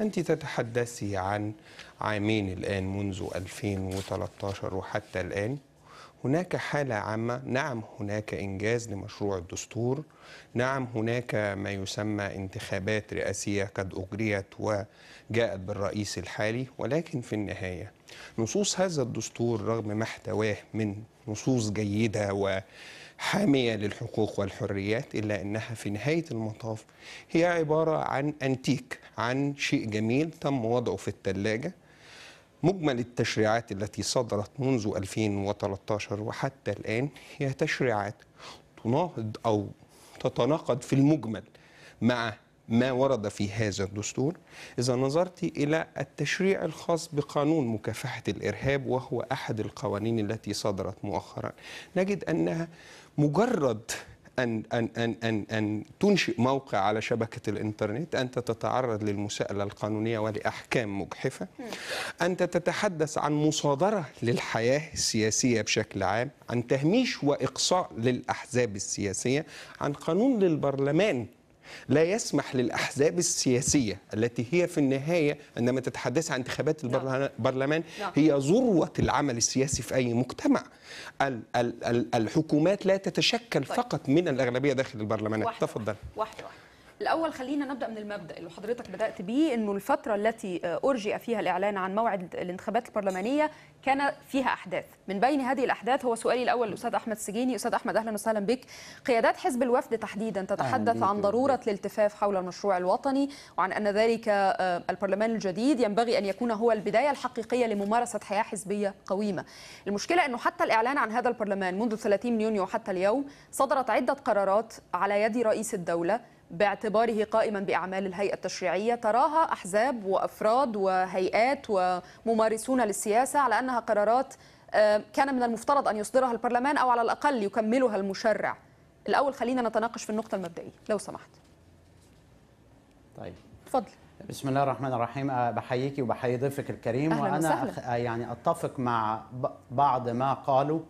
أنت تتحدثي عن عامين الآن منذ 2013 وحتى الآن هناك حالة عامة نعم هناك إنجاز لمشروع الدستور نعم هناك ما يسمى انتخابات رئاسية قد أجريت وجاءت بالرئيس الحالي ولكن في النهاية نصوص هذا الدستور رغم ما احتواه من نصوص جيدة و حامية للحقوق والحريات إلا أنها في نهاية المطاف هي عبارة عن أنتيك عن شيء جميل تم وضعه في الثلاجة مجمل التشريعات التي صدرت منذ 2013 وحتى الآن هي تشريعات تناهض أو تتناقض في المجمل مع ما ورد في هذا الدستور إذا نظرت إلى التشريع الخاص بقانون مكافحة الإرهاب وهو أحد القوانين التي صدرت مؤخرا نجد أنها مجرد أن, أن, أن, أن, أن تنشئ موقع على شبكة الإنترنت أنت تتعرض للمساءلة القانونية ولأحكام مجحفة أنت تتحدث عن مصادرة للحياة السياسية بشكل عام عن تهميش وإقصاء للأحزاب السياسية عن قانون للبرلمان لا يسمح للأحزاب السياسية التي هي في النهاية عندما تتحدث عن انتخابات نعم. البرلمان نعم. هي ذروة العمل السياسي في أي مجتمع الحكومات لا تتشكل طيب. فقط من الأغلبية داخل البرلمان تفضل واحدة واحدة الاول خلينا نبدا من المبدا اللي حضرتك بدات بيه انه الفتره التي آه، ارجئ فيها الاعلان عن موعد الانتخابات البرلمانيه كان فيها احداث من بين هذه الاحداث هو سؤالي الاول للاستاذ احمد سجيني استاذ احمد اهلا وسهلا بك قيادات حزب الوفد تحديدا تتحدث عن ضروره الالتفاف حول المشروع الوطني وعن ان ذلك آه، البرلمان الجديد ينبغي ان يكون هو البدايه الحقيقيه لممارسه حياه حزبيه قويمه المشكله انه حتى الاعلان عن هذا البرلمان منذ 30 يونيو حتى اليوم صدرت عده قرارات على يد رئيس الدوله باعتباره قائما باعمال الهيئه التشريعيه تراها احزاب وافراد وهيئات وممارسون للسياسه على انها قرارات آه، كان من المفترض ان يصدرها البرلمان او على الاقل يكملها المشرع. الاول خلينا نتناقش في النقطه المبدئيه لو سمحت. طيب. تفضل. بسم الله الرحمن الرحيم آه، بحييكي وبحيي ضيفك الكريم أهلاً وانا وسهلاً. آه، يعني اتفق مع بعض ما قالوا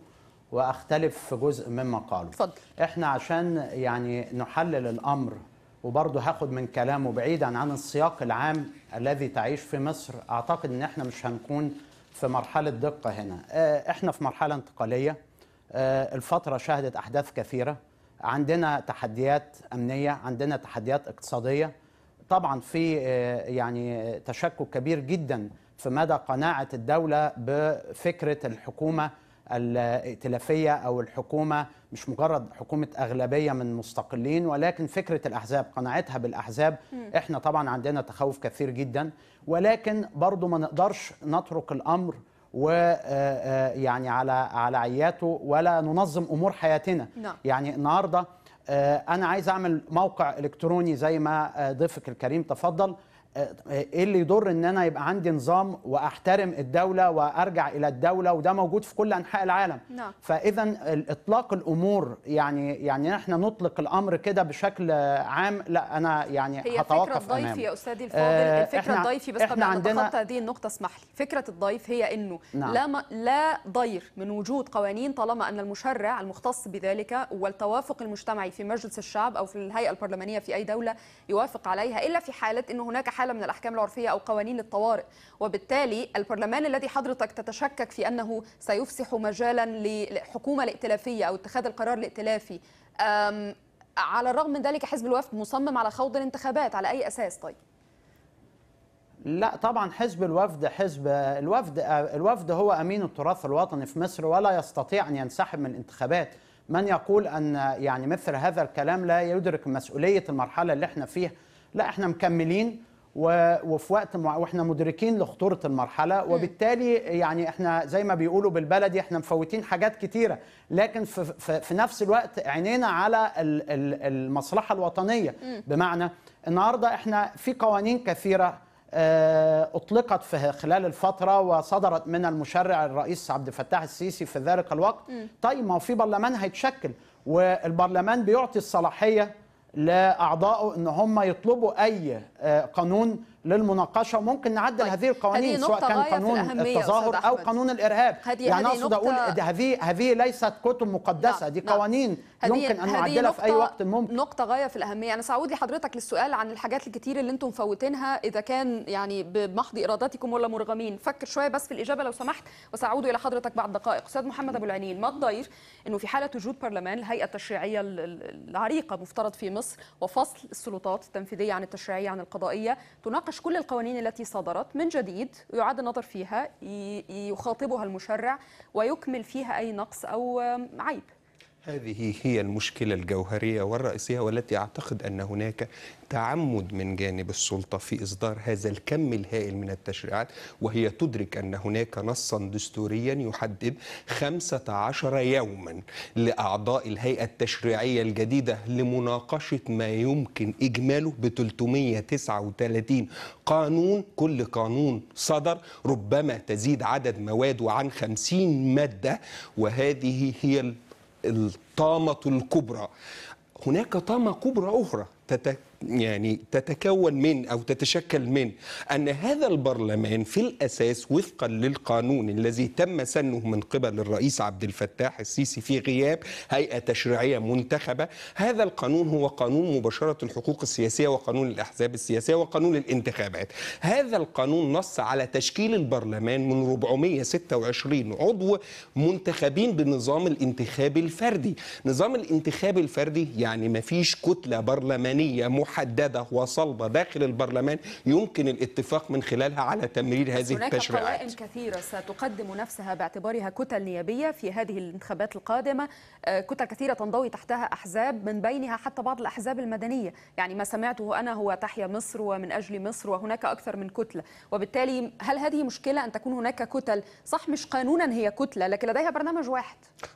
واختلف في جزء مما قاله اتفضل احنا عشان يعني نحلل الامر وبرضه هاخد من كلامه بعيدا عن السياق العام الذي تعيش في مصر اعتقد ان احنا مش هنكون في مرحله دقه هنا آه، احنا في مرحله انتقاليه آه، الفتره شهدت احداث كثيره عندنا تحديات امنيه عندنا تحديات اقتصاديه طبعا في آه، يعني تشكك كبير جدا في مدى قناعه الدوله بفكره الحكومه الائتلافيه او الحكومه مش مجرد حكومه اغلبيه من مستقلين ولكن فكره الاحزاب قناعتها بالاحزاب احنا طبعا عندنا تخوف كثير جدا ولكن برضو ما نقدرش نترك الامر ويعني آه، آه، على على عياته ولا ننظم امور حياتنا نعم. يعني النهارده آه، انا عايز اعمل موقع الكتروني زي ما ضيفك الكريم تفضل ايه اللي يضر ان انا يبقى عندي نظام واحترم الدوله وارجع الى الدوله وده موجود في كل انحاء العالم نعم. فاذا اطلاق الامور يعني يعني احنا نطلق الامر كده بشكل عام لا انا يعني هي هتوقف فكره الضيف يا استاذي الفاضل آه، الفكره الضيفي بس قبل ان نتخطى هذه النقطه اسمح لي فكره الضيف هي انه نعم. لا ما لا ضير من وجود قوانين طالما ان المشرع المختص بذلك والتوافق المجتمعي في مجلس الشعب او في الهيئه البرلمانيه في اي دوله يوافق عليها الا في حاله انه هناك حاله من الاحكام العرفيه او قوانين الطوارئ وبالتالي البرلمان الذي حضرتك تتشكك في انه سيفسح مجالا للحكومه الائتلافيه او اتخاذ القرار الائتلافي على الرغم من ذلك حزب الوفد مصمم على خوض الانتخابات على اي اساس طيب لا طبعا حزب الوفد حزب الوفد الوفد هو امين التراث الوطني في مصر ولا يستطيع ان ينسحب من الانتخابات من يقول ان يعني مثل هذا الكلام لا يدرك مسؤوليه المرحله اللي احنا فيها لا احنا مكملين وفي وقت واحنا مدركين لخطوره المرحله وبالتالي يعني احنا زي ما بيقولوا بالبلدي احنا مفوتين حاجات كتيره لكن في, في, في نفس الوقت عينينا على المصلحه الوطنيه بمعنى النهارده احنا في قوانين كثيره آه، اطلقت في خلال الفتره وصدرت من المشرع الرئيس عبد الفتاح السيسي في ذلك الوقت طيب ما هو في برلمان هيتشكل والبرلمان بيعطي الصلاحيه لاعضائه ان هم يطلبوا اي آه، قانون للمناقشه ممكن نعدل طيب. هذه القوانين هذه سواء كان قانون التظاهر او قانون الارهاب هذه يعني اقصد اقول هذه هذه ليست كتب مقدسه دي نعم، نعم. قوانين هذه يمكن ان نعدلها في اي وقت ممكن نقطه غايه في الاهميه انا ساعود لحضرتك للسؤال عن الحاجات الكتير اللي انتم مفوتينها اذا كان يعني بمحض ارادتكم ولا مرغمين فكر شويه بس في الاجابه لو سمحت وساعود الى حضرتك بعد دقائق استاذ محمد ابو العنين ما الضير انه في حاله وجود برلمان الهيئه التشريعيه العريقه مفترض في مصر وفصل السلطات التنفيذيه عن التشريعيه عن القضائيه تناقش مش كل القوانين التي صدرت من جديد يعاد النظر فيها يخاطبها المشرع ويكمل فيها أي نقص أو عيب هذه هي المشكلة الجوهرية والرئيسية والتي أعتقد أن هناك تعمد من جانب السلطة في إصدار هذا الكم الهائل من التشريعات وهي تدرك أن هناك نصا دستوريا يحدد 15 يوما لأعضاء الهيئة التشريعية الجديدة لمناقشة ما يمكن إجماله ب 339 قانون كل قانون صدر ربما تزيد عدد مواده عن 50 مادة وهذه هي الطامة الكبرى هناك طامة كبرى أخرى يعني تتكون من أو تتشكل من أن هذا البرلمان في الأساس وفقا للقانون الذي تم سنه من قبل الرئيس عبد الفتاح السيسي في غياب هيئة تشريعية منتخبة هذا القانون هو قانون مباشرة الحقوق السياسية وقانون الأحزاب السياسية وقانون الانتخابات هذا القانون نص على تشكيل البرلمان من 426 عضو منتخبين بنظام الانتخاب الفردي نظام الانتخاب الفردي يعني مفيش كتلة برلمانية محدده وصلبه داخل البرلمان يمكن الاتفاق من خلالها على تمرير هذه التشريعات. هناك قوائم كثيره ستقدم نفسها باعتبارها كتل نيابيه في هذه الانتخابات القادمه، آه، كتل كثيره تنضوي تحتها احزاب من بينها حتى بعض الاحزاب المدنيه، يعني ما سمعته انا هو تحيا مصر ومن اجل مصر وهناك اكثر من كتله، وبالتالي هل هذه مشكله ان تكون هناك كتل، صح مش قانونا هي كتله لكن لديها برنامج واحد.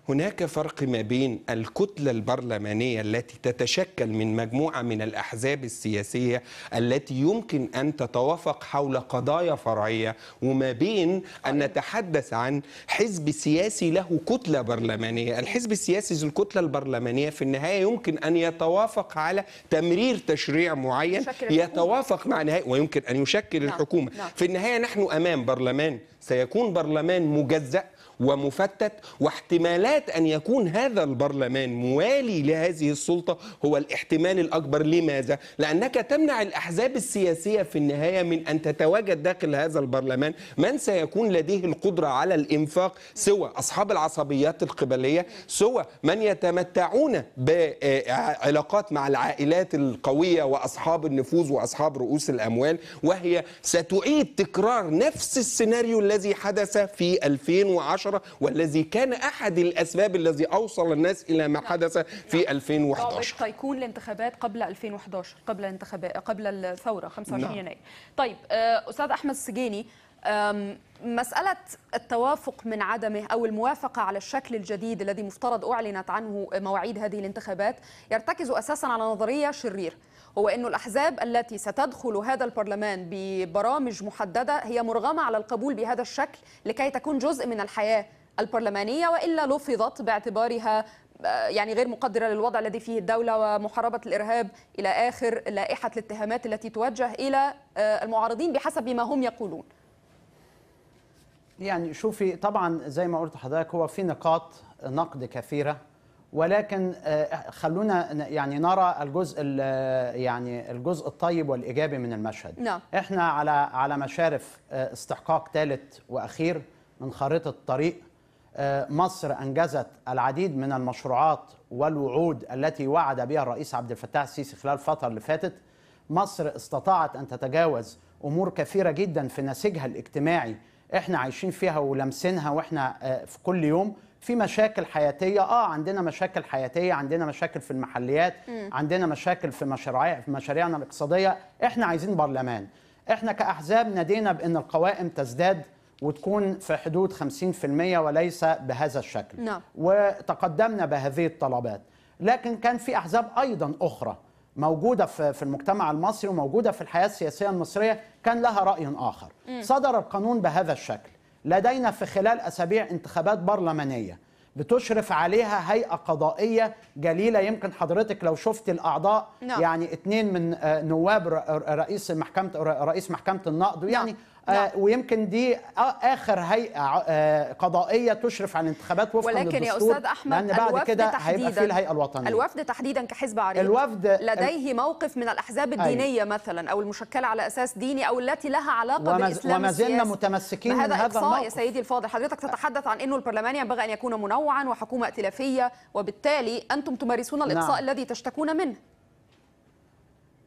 هناك فرق ما بين الكتله البرلمانيه التي تتشكل من مجموعه من الاحزاب الأحزاب السياسية التي يمكن أن تتوافق حول قضايا فرعية وما بين أن نتحدث عن حزب سياسي له كتلة برلمانية الحزب السياسي ذو الكتلة البرلمانية في النهاية يمكن أن يتوافق على تمرير تشريع معين يتوافق مع نهاية ويمكن أن يشكل نعم، الحكومة نعم. في النهاية نحن أمام برلمان سيكون برلمان مجزأ ومفتت واحتمالات أن يكون هذا البرلمان موالي لهذه السلطة هو الاحتمال الأكبر لماذا؟ لأنك تمنع الأحزاب السياسية في النهاية من أن تتواجد داخل هذا البرلمان من سيكون لديه القدرة على الإنفاق سوى أصحاب العصبيات القبلية سوى من يتمتعون بعلاقات مع العائلات القوية وأصحاب النفوذ وأصحاب رؤوس الأموال وهي ستعيد تكرار نفس السيناريو الذي حدث في 2010 2011 والذي كان أحد الأسباب الذي أوصل الناس إلى ما حدث في 2011 نعم. طيب يكون الانتخابات قبل 2011 قبل الانتخابات قبل الثورة 25 نعم. يناير طيب آه، أستاذ أحمد السجيني مسألة التوافق من عدمه أو الموافقة على الشكل الجديد الذي مفترض أعلنت عنه مواعيد هذه الانتخابات يرتكز أساسا على نظرية شرير هو أن الأحزاب التي ستدخل هذا البرلمان ببرامج محددة هي مرغمة على القبول بهذا الشكل لكي تكون جزء من الحياة البرلمانية وإلا لفظت باعتبارها آه، يعني غير مقدره للوضع الذي فيه الدوله ومحاربه الارهاب الى اخر لائحه الاتهامات التي توجه الى آه، المعارضين بحسب ما هم يقولون. يعني شوفي طبعا زي ما قلت حضرتك هو في نقاط نقد كثيره ولكن آه، خلونا يعني نرى الجزء يعني الجزء الطيب والايجابي من المشهد نعم. احنا على على مشارف آه، استحقاق ثالث واخير من خريطه الطريق آه، مصر انجزت العديد من المشروعات والوعود التي وعد بها الرئيس عبد الفتاح السيسي خلال الفتره اللي فاتت مصر استطاعت ان تتجاوز امور كثيره جدا في نسيجها الاجتماعي احنا عايشين فيها ولمسينها واحنا في كل يوم في مشاكل حياتيه اه عندنا مشاكل حياتيه عندنا مشاكل في المحليات م. عندنا مشاكل في مشاريع في مشاريعنا الاقتصاديه احنا عايزين برلمان احنا كاحزاب نادينا بان القوائم تزداد وتكون في حدود 50% وليس بهذا الشكل نعم. وتقدمنا بهذه الطلبات لكن كان في احزاب ايضا اخرى موجوده في المجتمع المصري وموجوده في الحياه السياسيه المصريه كان لها راي اخر م. صدر القانون بهذا الشكل لدينا في خلال أسابيع انتخابات برلمانية بتشرف عليها هيئة قضائية جليلة يمكن حضرتك لو شفت الأعضاء لا. نعم. يعني اثنين من آه، نواب رئيس محكمة رئيس محكمة النقد نعم. يعني آه، نعم. ويمكن دي آه، اخر هيئه آه، قضائيه تشرف على الانتخابات وفقا ولكن للدستور ولكن يا استاذ احمد لان بعد كده هيبقى في الهيئه الوطنيه الوفد تحديدا كحزب عريض الوفد لديه موقف من الاحزاب الدينيه أي. مثلا او المشكله على اساس ديني او التي لها علاقه ومز... بالاسلام وما زلنا متمسكين بهذا هذا الموقف يا سيدي الفاضل حضرتك تتحدث عن انه البرلمان ينبغي ان يكون منوعا وحكومه ائتلافيه وبالتالي انتم تمارسون الاقصاء نعم. الذي تشتكون منه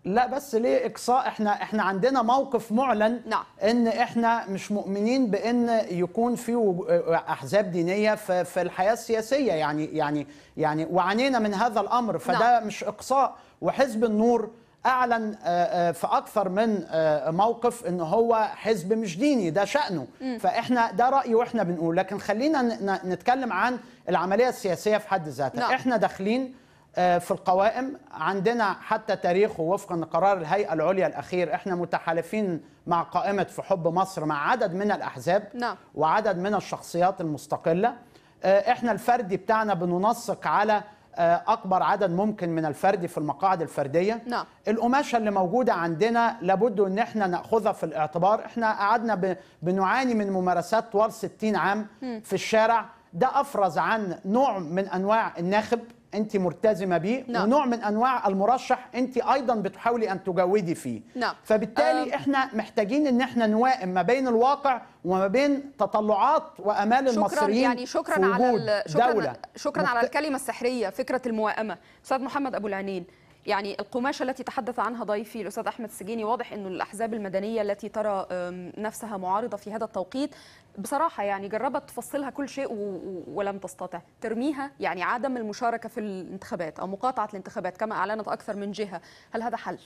لا بس ليه اقصاء احنا احنا عندنا موقف معلن نعم. ان احنا مش مؤمنين بان يكون في احزاب دينيه في, في الحياه السياسيه يعني يعني يعني وعانينا من هذا الامر فده نعم. مش اقصاء وحزب النور اعلن آه، آه، في اكثر من آه، موقف ان هو حزب مش ديني ده شانه م. فاحنا ده رايي واحنا بنقول لكن خلينا نتكلم عن العمليه السياسيه في حد ذاتها نعم. احنا داخلين آه، في القوائم عندنا حتى تاريخه وفقا لقرار الهيئة العليا الأخير احنا متحالفين مع قائمة في حب مصر مع عدد من الأحزاب نعم. وعدد من الشخصيات المستقلة آه، احنا الفردي بتاعنا بننسق على آه، اكبر عدد ممكن من الفردي في المقاعد الفرديه نعم. القماشه اللي موجوده عندنا لابد ان احنا ناخذها في الاعتبار احنا قعدنا بنعاني من ممارسات طوال 60 عام م. في الشارع ده افرز عن نوع من انواع الناخب انت ملتزمه بيه نعم. ونوع من انواع المرشح انت ايضا بتحاولي ان تجودي فيه نعم. فبالتالي أم... احنا محتاجين ان احنا نوائم ما بين الواقع وما بين تطلعات وامال شكرا المصريين يعني شكرا على شكرا, دولة. شكرا مكت... على الكلمه السحريه فكره الموائمه استاذ محمد ابو العنين يعني القماشة التي تحدث عنها ضيفي الأستاذ أحمد السجيني واضح أنه الأحزاب المدنية التي ترى نفسها معارضة في هذا التوقيت بصراحة يعني جربت تفصلها كل شيء ولم تستطع ترميها يعني عدم المشاركة في الانتخابات أو مقاطعة الانتخابات كما أعلنت أكثر من جهة هل هذا حل؟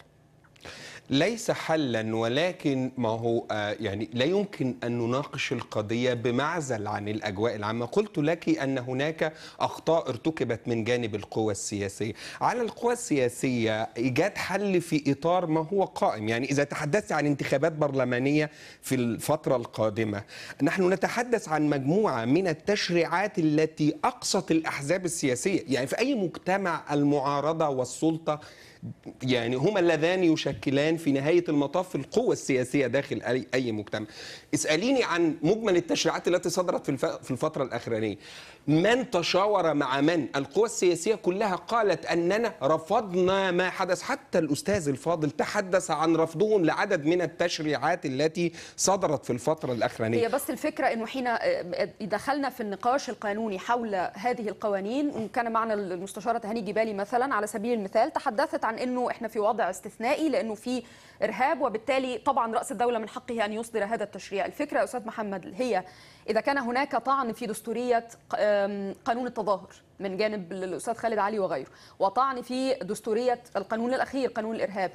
ليس حلا ولكن ما هو آه، يعني لا يمكن أن نناقش القضية بمعزل عن الأجواء العامة قلت لك أن هناك أخطاء ارتكبت من جانب القوى السياسية على القوى السياسية إيجاد حل في إطار ما هو قائم يعني إذا تحدثت عن انتخابات برلمانية في الفترة القادمة نحن نتحدث عن مجموعة من التشريعات التي أقصت الأحزاب السياسية يعني في أي مجتمع المعارضة والسلطة يعني هما اللذان يشكلان في نهايه المطاف القوه السياسيه داخل اي اي مجتمع. اساليني عن مجمل التشريعات التي صدرت في الفتره الاخرانيه. من تشاور مع من القوى السياسية كلها قالت أننا رفضنا ما حدث حتى الأستاذ الفاضل تحدث عن رفضهم لعدد من التشريعات التي صدرت في الفترة الأخرانية هي بس الفكرة أنه حين آه، آه، دخلنا في النقاش القانوني حول هذه القوانين وكان معنا المستشارة هاني جبالي مثلا على سبيل المثال تحدثت عن أنه إحنا في وضع استثنائي لأنه في إرهاب وبالتالي طبعا رأس الدولة من حقه أن يصدر هذا التشريع الفكرة يا أستاذ محمد هي إذا كان هناك طعن في دستورية قانون التظاهر من جانب الأستاذ خالد علي وغيره وطعن في دستورية القانون الأخير قانون الإرهاب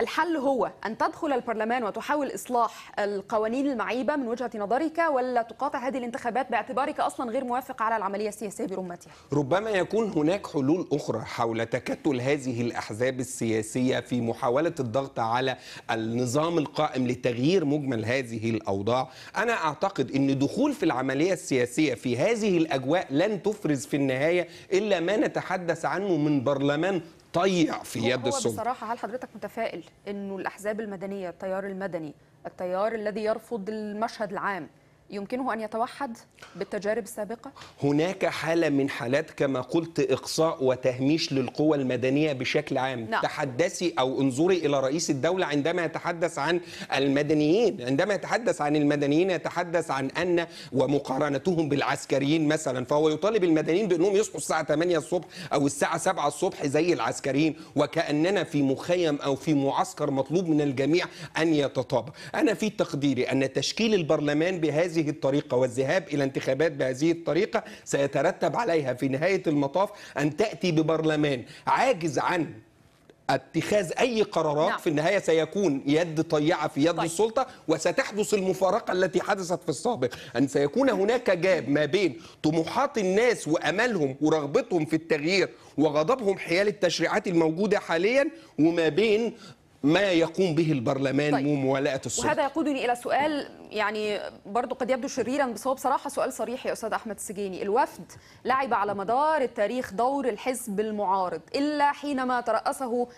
الحل هو أن تدخل البرلمان وتحاول إصلاح القوانين المعيبة من وجهة نظرك ولا تقاطع هذه الانتخابات باعتبارك أصلا غير موافق على العملية السياسية برمتها ربما يكون هناك حلول أخرى حول تكتل هذه الأحزاب السياسية في محاولة الضغط على النظام القائم لتغيير مجمل هذه الأوضاع أنا أعتقد أن دخول في العملية السياسية في هذه الأجواء لن تفرز في النهاية إلا ما نتحدث عنه من برلمان تطيع في يد السلطه هو بصراحه هل حضرتك متفائل انه الاحزاب المدنيه التيار المدني التيار الذي يرفض المشهد العام يمكنه أن يتوحد بالتجارب السابقة؟ هناك حالة من حالات كما قلت إقصاء وتهميش للقوى المدنية بشكل عام لا. نعم. تحدثي أو انظري إلى رئيس الدولة عندما يتحدث عن المدنيين عندما يتحدث عن المدنيين يتحدث عن أن ومقارنتهم بالعسكريين مثلا فهو يطالب المدنيين بأنهم يصحوا الساعة 8 الصبح أو الساعة 7 الصبح زي العسكريين وكأننا في مخيم أو في معسكر مطلوب من الجميع أن يتطابق أنا في تقديري أن تشكيل البرلمان بهذه بهذه الطريقة والذهاب إلى انتخابات بهذه الطريقة سيترتب عليها في نهاية المطاف أن تأتي ببرلمان عاجز عن اتخاذ اي قرارات نعم. في النهايه سيكون يد طيعه في يد طيب. السلطه وستحدث المفارقه التي حدثت في السابق ان سيكون هناك جاب ما بين طموحات الناس واملهم ورغبتهم في التغيير وغضبهم حيال التشريعات الموجوده حاليا وما بين ما يقوم به البرلمان طيب. وموالاة السلطة وهذا يقودني إلى سؤال يعني برضو قد يبدو شريرا بس هو بصراحة سؤال صريح يا أستاذ أحمد السجيني الوفد لعب على مدار التاريخ دور الحزب المعارض إلا حينما ترأسه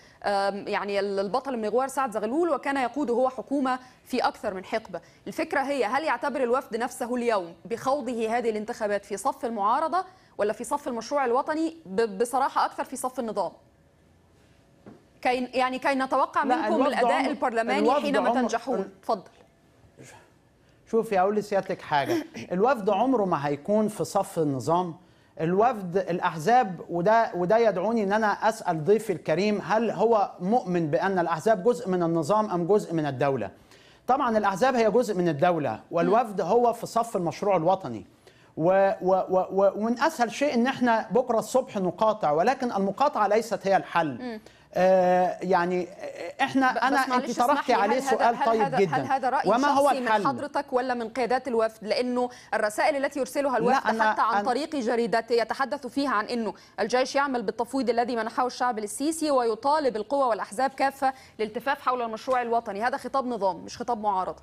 يعني البطل من غوار سعد زغلول وكان يقود هو حكومة في أكثر من حقبة الفكرة هي هل يعتبر الوفد نفسه اليوم بخوضه هذه الانتخابات في صف المعارضة ولا في صف المشروع الوطني بصراحة أكثر في صف النظام كي يعني كي نتوقع منكم الاداء البرلماني حينما تنجحون تفضل شوفي اقول لسيادتك حاجه الوفد عمره ما هيكون في صف النظام الوفد الاحزاب وده وده يدعوني ان انا اسال ضيفي الكريم هل هو مؤمن بان الاحزاب جزء من النظام ام جزء من الدوله طبعا الاحزاب هي جزء من الدوله والوفد هو في صف المشروع الوطني و و و و ومن اسهل شيء ان احنا بكره الصبح نقاطع ولكن المقاطعه ليست هي الحل آه، يعني آه، احنا انا انت طرحتي عليه سؤال هل طيب هل جدا هل هذا راي وما هو الحل؟ من حضرتك ولا من قيادات الوفد لانه الرسائل التي يرسلها الوفد حتى عن طريق جريدته يتحدث فيها عن انه الجيش يعمل بالتفويض الذي منحه الشعب للسيسي ويطالب القوى والاحزاب كافه للالتفاف حول المشروع الوطني هذا خطاب نظام مش خطاب معارضه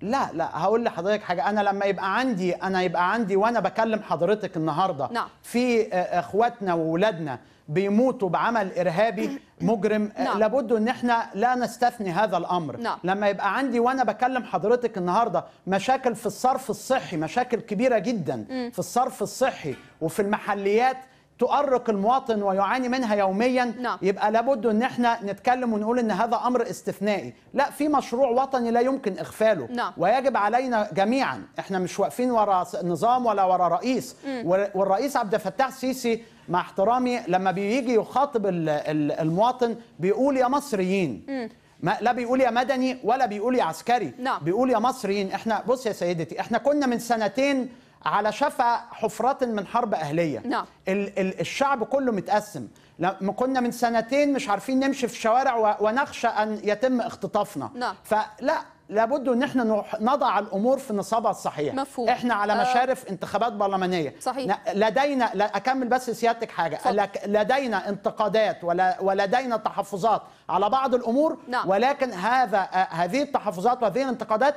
لا لا هقول لحضرتك حاجه انا لما يبقى عندي انا يبقى عندي وانا بكلم حضرتك النهارده نعم. في آه، اخواتنا وولادنا بيموتوا بعمل ارهابي مجرم نعم. لابد ان احنا لا نستثني هذا الامر نعم. لما يبقى عندي وانا بكلم حضرتك النهارده مشاكل في الصرف الصحي مشاكل كبيره جدا م. في الصرف الصحي وفي المحليات تؤرق المواطن ويعاني منها يوميا نعم. يبقى لابد ان احنا نتكلم ونقول ان هذا امر استثنائي لا في مشروع وطني لا يمكن اغفاله نعم. ويجب علينا جميعا احنا مش واقفين ورا نظام ولا ورا رئيس م. والرئيس عبد الفتاح السيسي مع احترامي لما بيجي يخاطب المواطن بيقول يا مصريين ما لا بيقول يا مدني ولا بيقول يا عسكري نعم. بيقول يا مصريين احنا بص يا سيدتي احنا كنا من سنتين على شفا حفرات من حرب اهليه نعم. ال الشعب كله متقسم لما كنا من سنتين مش عارفين نمشي في شوارع ونخشى ان يتم اختطافنا نعم. فلا لابد ان احنا نضع الامور في نصابها الصحيح مفهوم. احنا على آه. مشارف آه. انتخابات برلمانيه صحيح. لدينا لا اكمل بس سيادتك حاجه صح. لدينا انتقادات ولا ولدينا تحفظات على بعض الامور نعم. ولكن هذا هذه التحفظات وهذه الانتقادات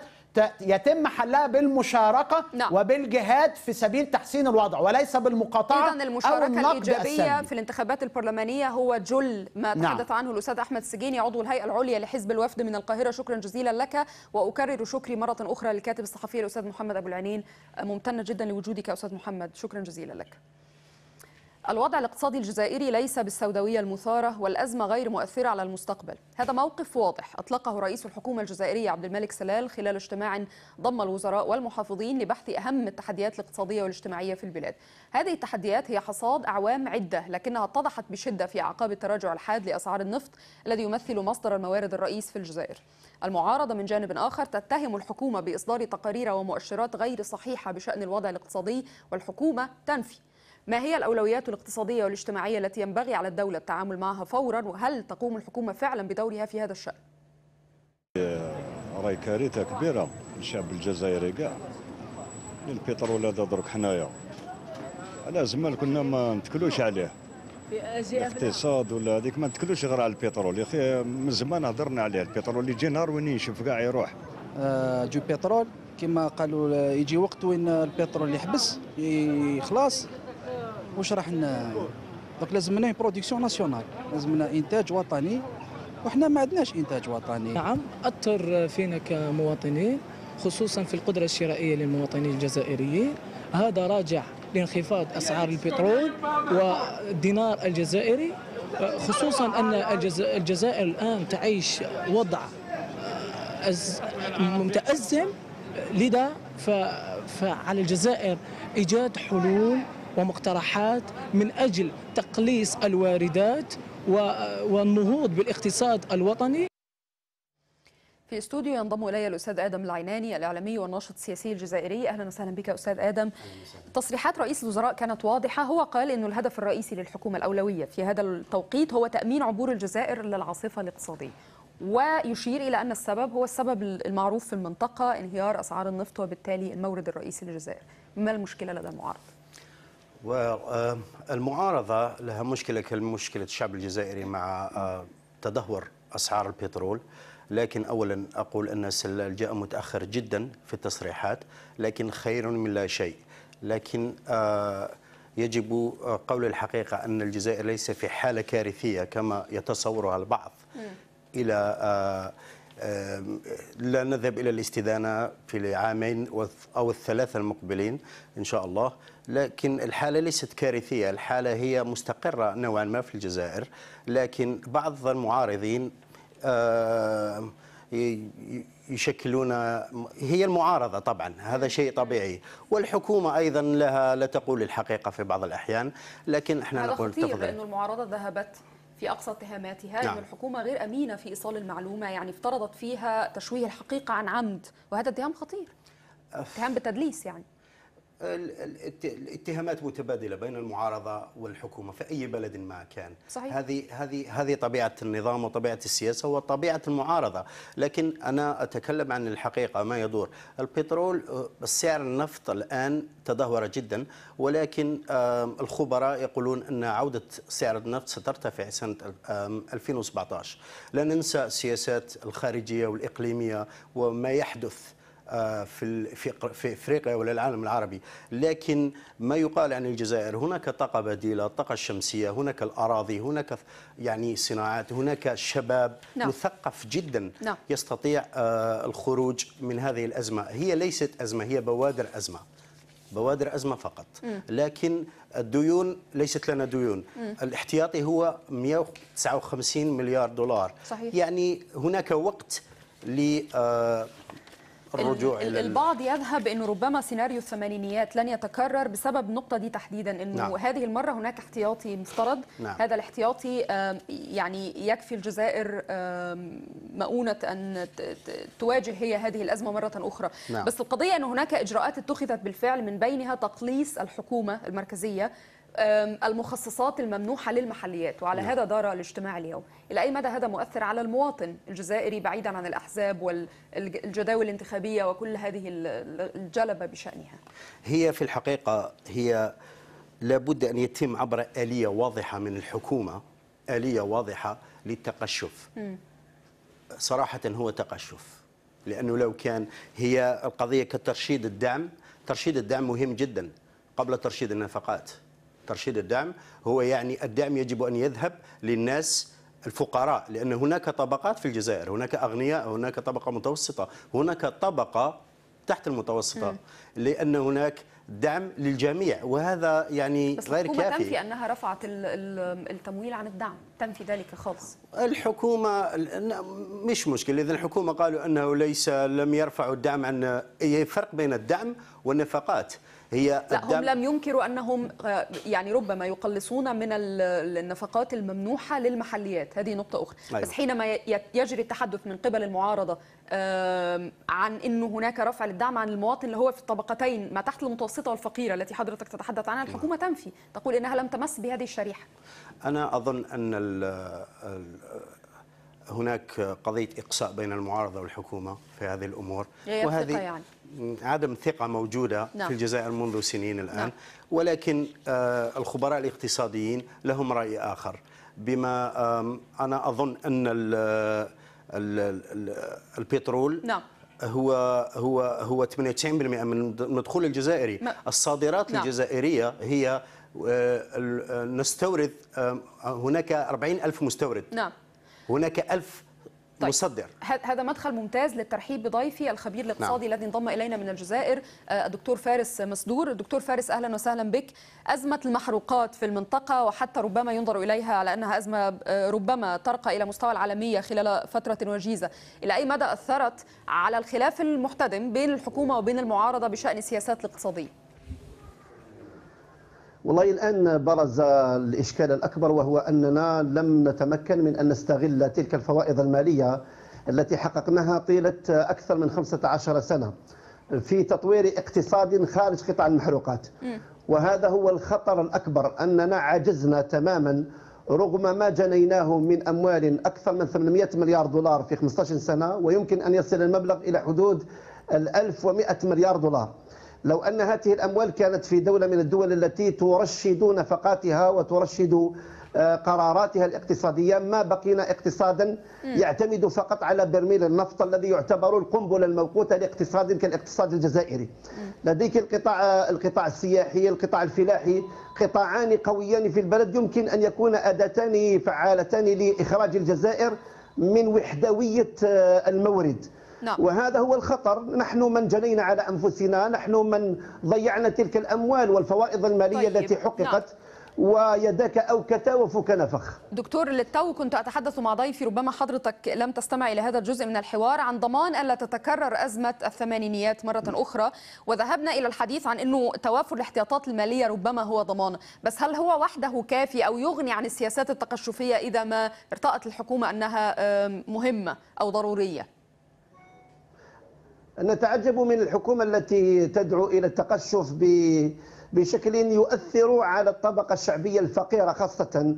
يتم حلها بالمشاركة نعم. وبالجهاد في سبيل تحسين الوضع وليس بالمقاطعة إذن المشاركة أو الإيجابية في الانتخابات البرلمانية هو جل ما نعم. تحدث نعم. عنه الأستاذ أحمد السجيني عضو الهيئة العليا لحزب الوفد من القاهرة شكرا جزيلا لك وأكرر شكري مرة أخرى للكاتب الصحفي الأستاذ محمد أبو العنين ممتنة جدا لوجودك أستاذ محمد شكرا جزيلا لك الوضع الاقتصادي الجزائري ليس بالسوداوية المثارة والأزمة غير مؤثرة على المستقبل هذا موقف واضح أطلقه رئيس الحكومة الجزائرية عبد الملك سلال خلال اجتماع ضم الوزراء والمحافظين لبحث أهم التحديات الاقتصادية والاجتماعية في البلاد هذه التحديات هي حصاد أعوام عدة لكنها اتضحت بشدة في أعقاب التراجع الحاد لأسعار النفط الذي يمثل مصدر الموارد الرئيس في الجزائر المعارضة من جانب آخر تتهم الحكومة بإصدار تقارير ومؤشرات غير صحيحة بشأن الوضع الاقتصادي والحكومة تنفي ما هي الأولويات الاقتصادية والاجتماعية التي ينبغي على الدولة التعامل معها فورا وهل تقوم الحكومة فعلا بدورها في هذا الشأن؟ راهي كارثة كبيرة للشعب الجزائري كاع للبترول هذا درك حنايا على زمان كنا ما نتكلوش عليه الاقتصاد ولا هذيك ما نتكلوش غير على البترول يا اخي من زمان هضرنا عليه البترول اللي يجي نهار وين يشوف كاع يروح آه، جو بترول كما قالوا يجي وقت وين البترول يحبس يخلص واش راح دونك لازمنا برودكسيون ناسيونال لازمنا انتاج وطني وحنا ما عندناش انتاج وطني نعم اثر فينا كمواطنين خصوصا في القدره الشرائيه للمواطنين الجزائريين هذا راجع لانخفاض اسعار البترول والدينار الجزائري خصوصا ان الجزائر الان تعيش وضع متازم لذا فعلى الجزائر ايجاد حلول ومقترحات من أجل تقليص الواردات والنهوض بالاقتصاد الوطني في استوديو ينضم الي الاستاذ ادم العيناني الاعلامي والناشط السياسي الجزائري اهلا وسهلا بك استاذ ادم تصريحات رئيس الوزراء كانت واضحه هو قال انه الهدف الرئيسي للحكومه الاولويه في هذا التوقيت هو تامين عبور الجزائر للعاصفه الاقتصاديه ويشير الى ان السبب هو السبب المعروف في المنطقه انهيار اسعار النفط وبالتالي المورد الرئيسي للجزائر ما المشكله لدى المعارضه والمعارضة um, لها مشكلة كمشكلة الشعب الجزائري مع آه، تدهور أسعار البترول لكن أولا أقول أن السلال جاء متأخر جدا في التصريحات لكن خير من لا شيء لكن آه، يجب آه، قول الحقيقة أن الجزائر ليس في حالة كارثية كما يتصورها البعض إلى لا نذهب إلى الاستدانة في العامين أو الثلاثة المقبلين إن شاء الله لكن الحالة ليست كارثية الحالة هي مستقرة نوعا ما في الجزائر لكن بعض المعارضين يشكلون هي المعارضة طبعا هذا شيء طبيعي والحكومة أيضا لها لا تقول الحقيقة في بعض الأحيان لكن احنا نقول هذا خطير لأن المعارضة ذهبت في أقصى اتهاماتها نعم. أن الحكومة غير أمينة في إيصال المعلومة يعني افترضت فيها تشويه الحقيقة عن عمد وهذا اتهام خطير اتهام بالتدليس يعني الاتهامات متبادله بين المعارضه والحكومه في اي بلد ما كان صحيح. هذه هذه هذه طبيعه النظام وطبيعه السياسه وطبيعه المعارضه لكن انا اتكلم عن الحقيقه ما يدور البترول آه، سعر النفط الان تدهور جدا ولكن الخبراء يقولون ان عوده سعر النفط سترتفع سنه 2017 لا ننسى السياسات الخارجيه والاقليميه وما يحدث آه، في في افريقيا ولا العالم العربي لكن ما يقال عن الجزائر هناك طاقه بديله الطاقه الشمسيه هناك الاراضي هناك يعني صناعات هناك شباب لا. نعم. مثقف جدا نعم. يستطيع آه، الخروج من هذه الازمه هي ليست ازمه هي بوادر ازمه بوادر أزمة فقط م. لكن الديون ليست لنا ديون م. الاحتياطي هو 159 مليار دولار صحيح. يعني هناك وقت ل آه، الرجوع الى البعض يذهب انه ربما سيناريو الثمانينيات لن يتكرر بسبب النقطه دي تحديدا انه نعم. هذه المره هناك احتياطي مفترض نعم. هذا الاحتياطي يعني يكفي الجزائر مؤونه ان تواجه هي هذه الازمه مره اخرى نعم. بس القضيه ان هناك اجراءات اتخذت بالفعل من بينها تقليص الحكومه المركزيه المخصصات الممنوحة للمحليات وعلى نعم. هذا دار الاجتماع اليوم إلى أي مدى هذا مؤثر على المواطن الجزائري بعيدا عن الأحزاب والجداول الانتخابية وكل هذه الجلبة بشأنها هي في الحقيقة هي لابد أن يتم عبر آلية واضحة من الحكومة آلية واضحة للتقشف صراحة هو تقشف لأنه لو كان هي القضية كترشيد الدعم ترشيد الدعم مهم جدا قبل ترشيد النفقات ترشيد الدعم هو يعني الدعم يجب أن يذهب للناس الفقراء لأن هناك طبقات في الجزائر هناك أغنياء هناك طبقة متوسطة هناك طبقة تحت المتوسطة لأن هناك دعم للجميع وهذا يعني بس غير كافي تنفي انها رفعت التمويل عن الدعم تنفي ذلك خالص الحكومه مش مشكلة اذا الحكومه قالوا انه ليس لم يرفعوا الدعم عن فرق بين الدعم والنفقات هي لا هم لم ينكروا انهم آه، يعني ربما يقلصون من النفقات الممنوحه للمحليات هذه نقطه اخرى أيوة. بس حينما يجري التحدث من قبل المعارضه عن انه هناك رفع للدعم عن المواطن اللي هو في الطبقتين ما تحت المتوسطه والفقيره التي حضرتك تتحدث عنها الحكومه تنفي تقول انها لم تمس بهذه الشريحه انا اظن ان هناك قضية إقصاء بين المعارضة والحكومة في هذه الأمور وهذه يعني. عدم ثقة موجودة نعم. في الجزائر منذ سنين الآن نعم. ولكن آه، الخبراء الاقتصاديين لهم رأي آخر بما أنا أظن أن البترول نعم. هو هو هو 98% من المدخول الجزائري الصادرات نعم. الجزائريه هي آه، نستورد هناك 40 ألف مستورد نعم هناك ألف طيب. مصدر هذا مدخل ممتاز للترحيب بضيفي الخبير الاقتصادي نعم. الذي انضم الينا من الجزائر آه، الدكتور فارس مصدور دكتور فارس اهلا وسهلا بك ازمه المحروقات في المنطقه وحتى ربما ينظر اليها على انها ازمه آه، ربما ترقى الى مستوى العالميه خلال فتره وجيزه الى اي مدى اثرت على الخلاف المحتدم بين الحكومه وبين المعارضه بشان السياسات الاقتصاديه والله الآن برز الإشكال الأكبر وهو أننا لم نتمكن من أن نستغل تلك الفوائد المالية التي حققناها طيلة أكثر من 15 سنة في تطوير اقتصاد خارج قطاع المحروقات وهذا هو الخطر الأكبر أننا عجزنا تماما رغم ما جنيناه من أموال أكثر من 800 مليار دولار في 15 سنة ويمكن أن يصل المبلغ إلى حدود ال 1100 مليار دولار لو أن هذه الأموال كانت في دولة من الدول التي ترشد نفقاتها وترشد آه، قراراتها الاقتصادية ما بقينا اقتصادا يعتمد فقط على برميل النفط الذي يعتبر القنبلة الموقوتة لاقتصاد كالاقتصاد الجزائري لديك القطاع القطاع السياحي القطاع الفلاحي قطاعان قويان في البلد يمكن أن يكون أداتان فعالتان لإخراج الجزائر من وحدوية آه، المورد نعم. وهذا هو الخطر نحن من جنينا على أنفسنا نحن من ضيعنا تلك الأموال والفوائض المالية طيب. التي حققت نعم. ويداك أوكتا وفك نفخ دكتور للتو كنت أتحدث مع ضيفي ربما حضرتك لم تستمع إلى هذا الجزء من الحوار عن ضمان ألا تتكرر أزمة الثمانينيات مرة أخرى وذهبنا إلى الحديث عن أنه توافر الاحتياطات المالية ربما هو ضمان بس هل هو وحده كافي أو يغني عن السياسات التقشفية إذا ما ارتأت الحكومة أنها مهمة أو ضرورية نتعجب من الحكومة التي تدعو إلى التقشف بشكل يؤثر على الطبقة الشعبية الفقيرة خاصة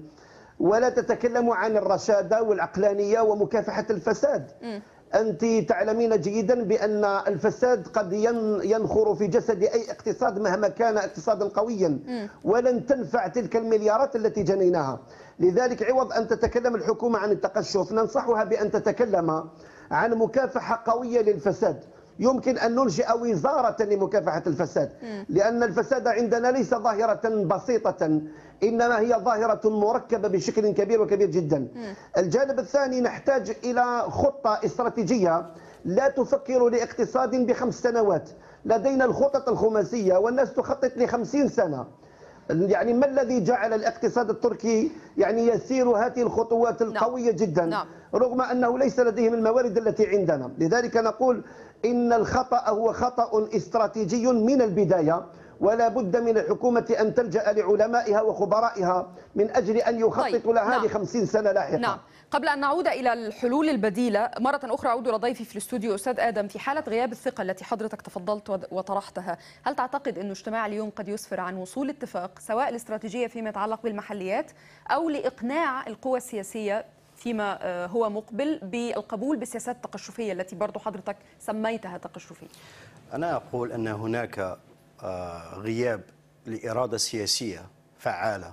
ولا تتكلم عن الرشادة والعقلانية ومكافحة الفساد أنت تعلمين جيدا بأن الفساد قد ينخر في جسد أي اقتصاد مهما كان اقتصادا قويا ولن تنفع تلك المليارات التي جنيناها لذلك عوض أن تتكلم الحكومة عن التقشف ننصحها بأن تتكلم عن مكافحة قوية للفساد يمكن أن ننشئ وزارة لمكافحة الفساد لأن الفساد عندنا ليس ظاهرة بسيطة إنما هي ظاهرة مركبة بشكل كبير وكبير جدا الجانب الثاني نحتاج إلى خطة استراتيجية لا تفكر لاقتصاد بخمس سنوات لدينا الخطط الخماسية والناس تخطط لخمسين سنة يعني ما الذي جعل الاقتصاد التركي يعني يسير هذه الخطوات نعم. القوية نعم. جدا نعم. رغم أنه ليس لديهم الموارد التي عندنا لذلك نقول إن الخطأ هو خطأ استراتيجي من البداية ولا بد من الحكومة أن تلجأ لعلمائها وخبرائها من أجل أن يخطط طيب. لها نعم. لخمسين سنة لاحقة نعم. قبل أن نعود إلى الحلول البديلة مرة أخرى أعود إلى ضيفي في الاستوديو أستاذ آدم في حالة غياب الثقة التي حضرتك تفضلت وطرحتها هل تعتقد أن اجتماع اليوم قد يسفر عن وصول اتفاق سواء الاستراتيجية فيما يتعلق بالمحليات أو لإقناع القوى السياسية فيما آه، هو مقبل بالقبول بالسياسات التقشفية التي برضو حضرتك سميتها تقشفية أنا أقول أن هناك آه، غياب لإرادة سياسية فعالة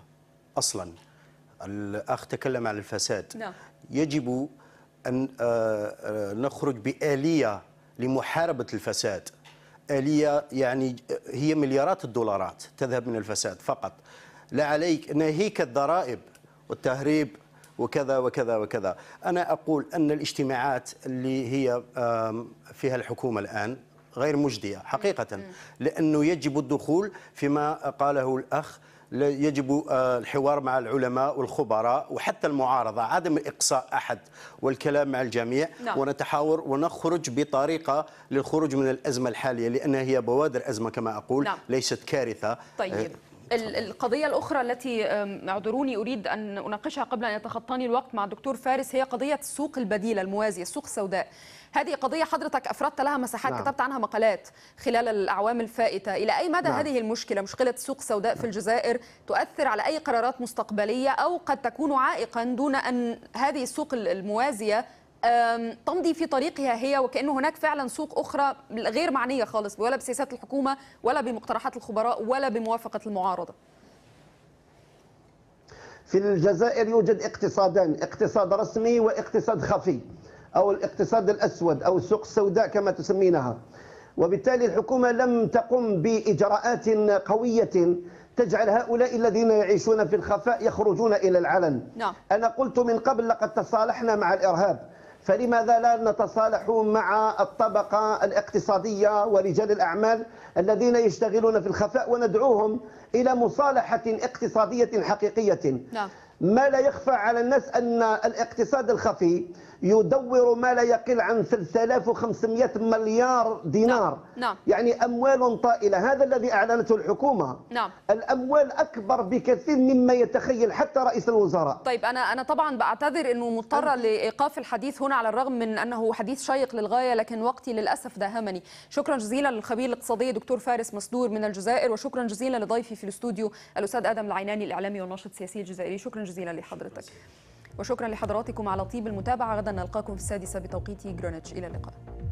أصلا الأخ تكلم عن الفساد نعم. يجب أن آه، نخرج بآلية لمحاربة الفساد آلية يعني هي مليارات الدولارات تذهب من الفساد فقط لا عليك ناهيك الضرائب والتهريب وكذا وكذا وكذا أنا أقول أن الاجتماعات اللي هي فيها الحكومة الآن غير مجدية حقيقة لأنه يجب الدخول فيما قاله الأخ يجب آه، الحوار مع العلماء والخبراء وحتى المعارضة عدم إقصاء أحد والكلام مع الجميع لا. نعم. ونتحاور ونخرج بطريقة للخروج من الأزمة الحالية لأنها هي بوادر أزمة كما أقول لا. نعم. ليست كارثة آه، طيب القضية الأخرى التي اعذروني أريد أن أناقشها قبل أن يتخطاني الوقت مع الدكتور فارس هي قضية السوق البديلة الموازية السوق السوداء هذه قضية حضرتك أفردت لها مساحات نعم. كتبت عنها مقالات خلال الأعوام الفائتة إلى أي مدى نعم. هذه المشكلة مشكلة السوق السوداء نعم. في الجزائر تؤثر على أي قرارات مستقبلية أو قد تكون عائقا دون أن هذه السوق الموازية تمضي في طريقها هي وكأنه هناك فعلا سوق أخرى غير معنية خالص ولا بسياسات الحكومة ولا بمقترحات الخبراء ولا بموافقة المعارضة في الجزائر يوجد اقتصادان اقتصاد رسمي واقتصاد خفي أو الاقتصاد الأسود أو السوق السوداء كما تسمينها وبالتالي الحكومة لم تقم بإجراءات قوية تجعل هؤلاء الذين يعيشون في الخفاء يخرجون إلى العلن نعم. أنا قلت من قبل لقد تصالحنا مع الإرهاب فلماذا لا نتصالح مع الطبقة الاقتصادية ورجال الأعمال الذين يشتغلون في الخفاء وندعوهم إلى مصالحة اقتصادية حقيقية لا. نعم. ما لا يخفى على الناس أن الاقتصاد الخفي يدور ما لا يقل عن 3500 مليار دينار نعم،, نعم. يعني أموال طائلة هذا الذي أعلنته الحكومة نعم. الأموال أكبر بكثير مما يتخيل حتى رئيس الوزراء طيب أنا أنا طبعا بعتذر أنه مضطرة لإيقاف الحديث هنا على الرغم من أنه حديث شيق للغاية لكن وقتي للأسف داهمني شكرا جزيلا للخبير الاقتصادي دكتور فارس مصدور من الجزائر وشكرا جزيلا لضيفي في الاستوديو الأستاذ آدم العيناني الإعلامي والناشط السياسي الجزائري شكرا جزيلا لحضرتك وشكرا لحضراتكم على طيب المتابعة غدا نلقاكم في السادسة بتوقيت جرينتش إلى اللقاء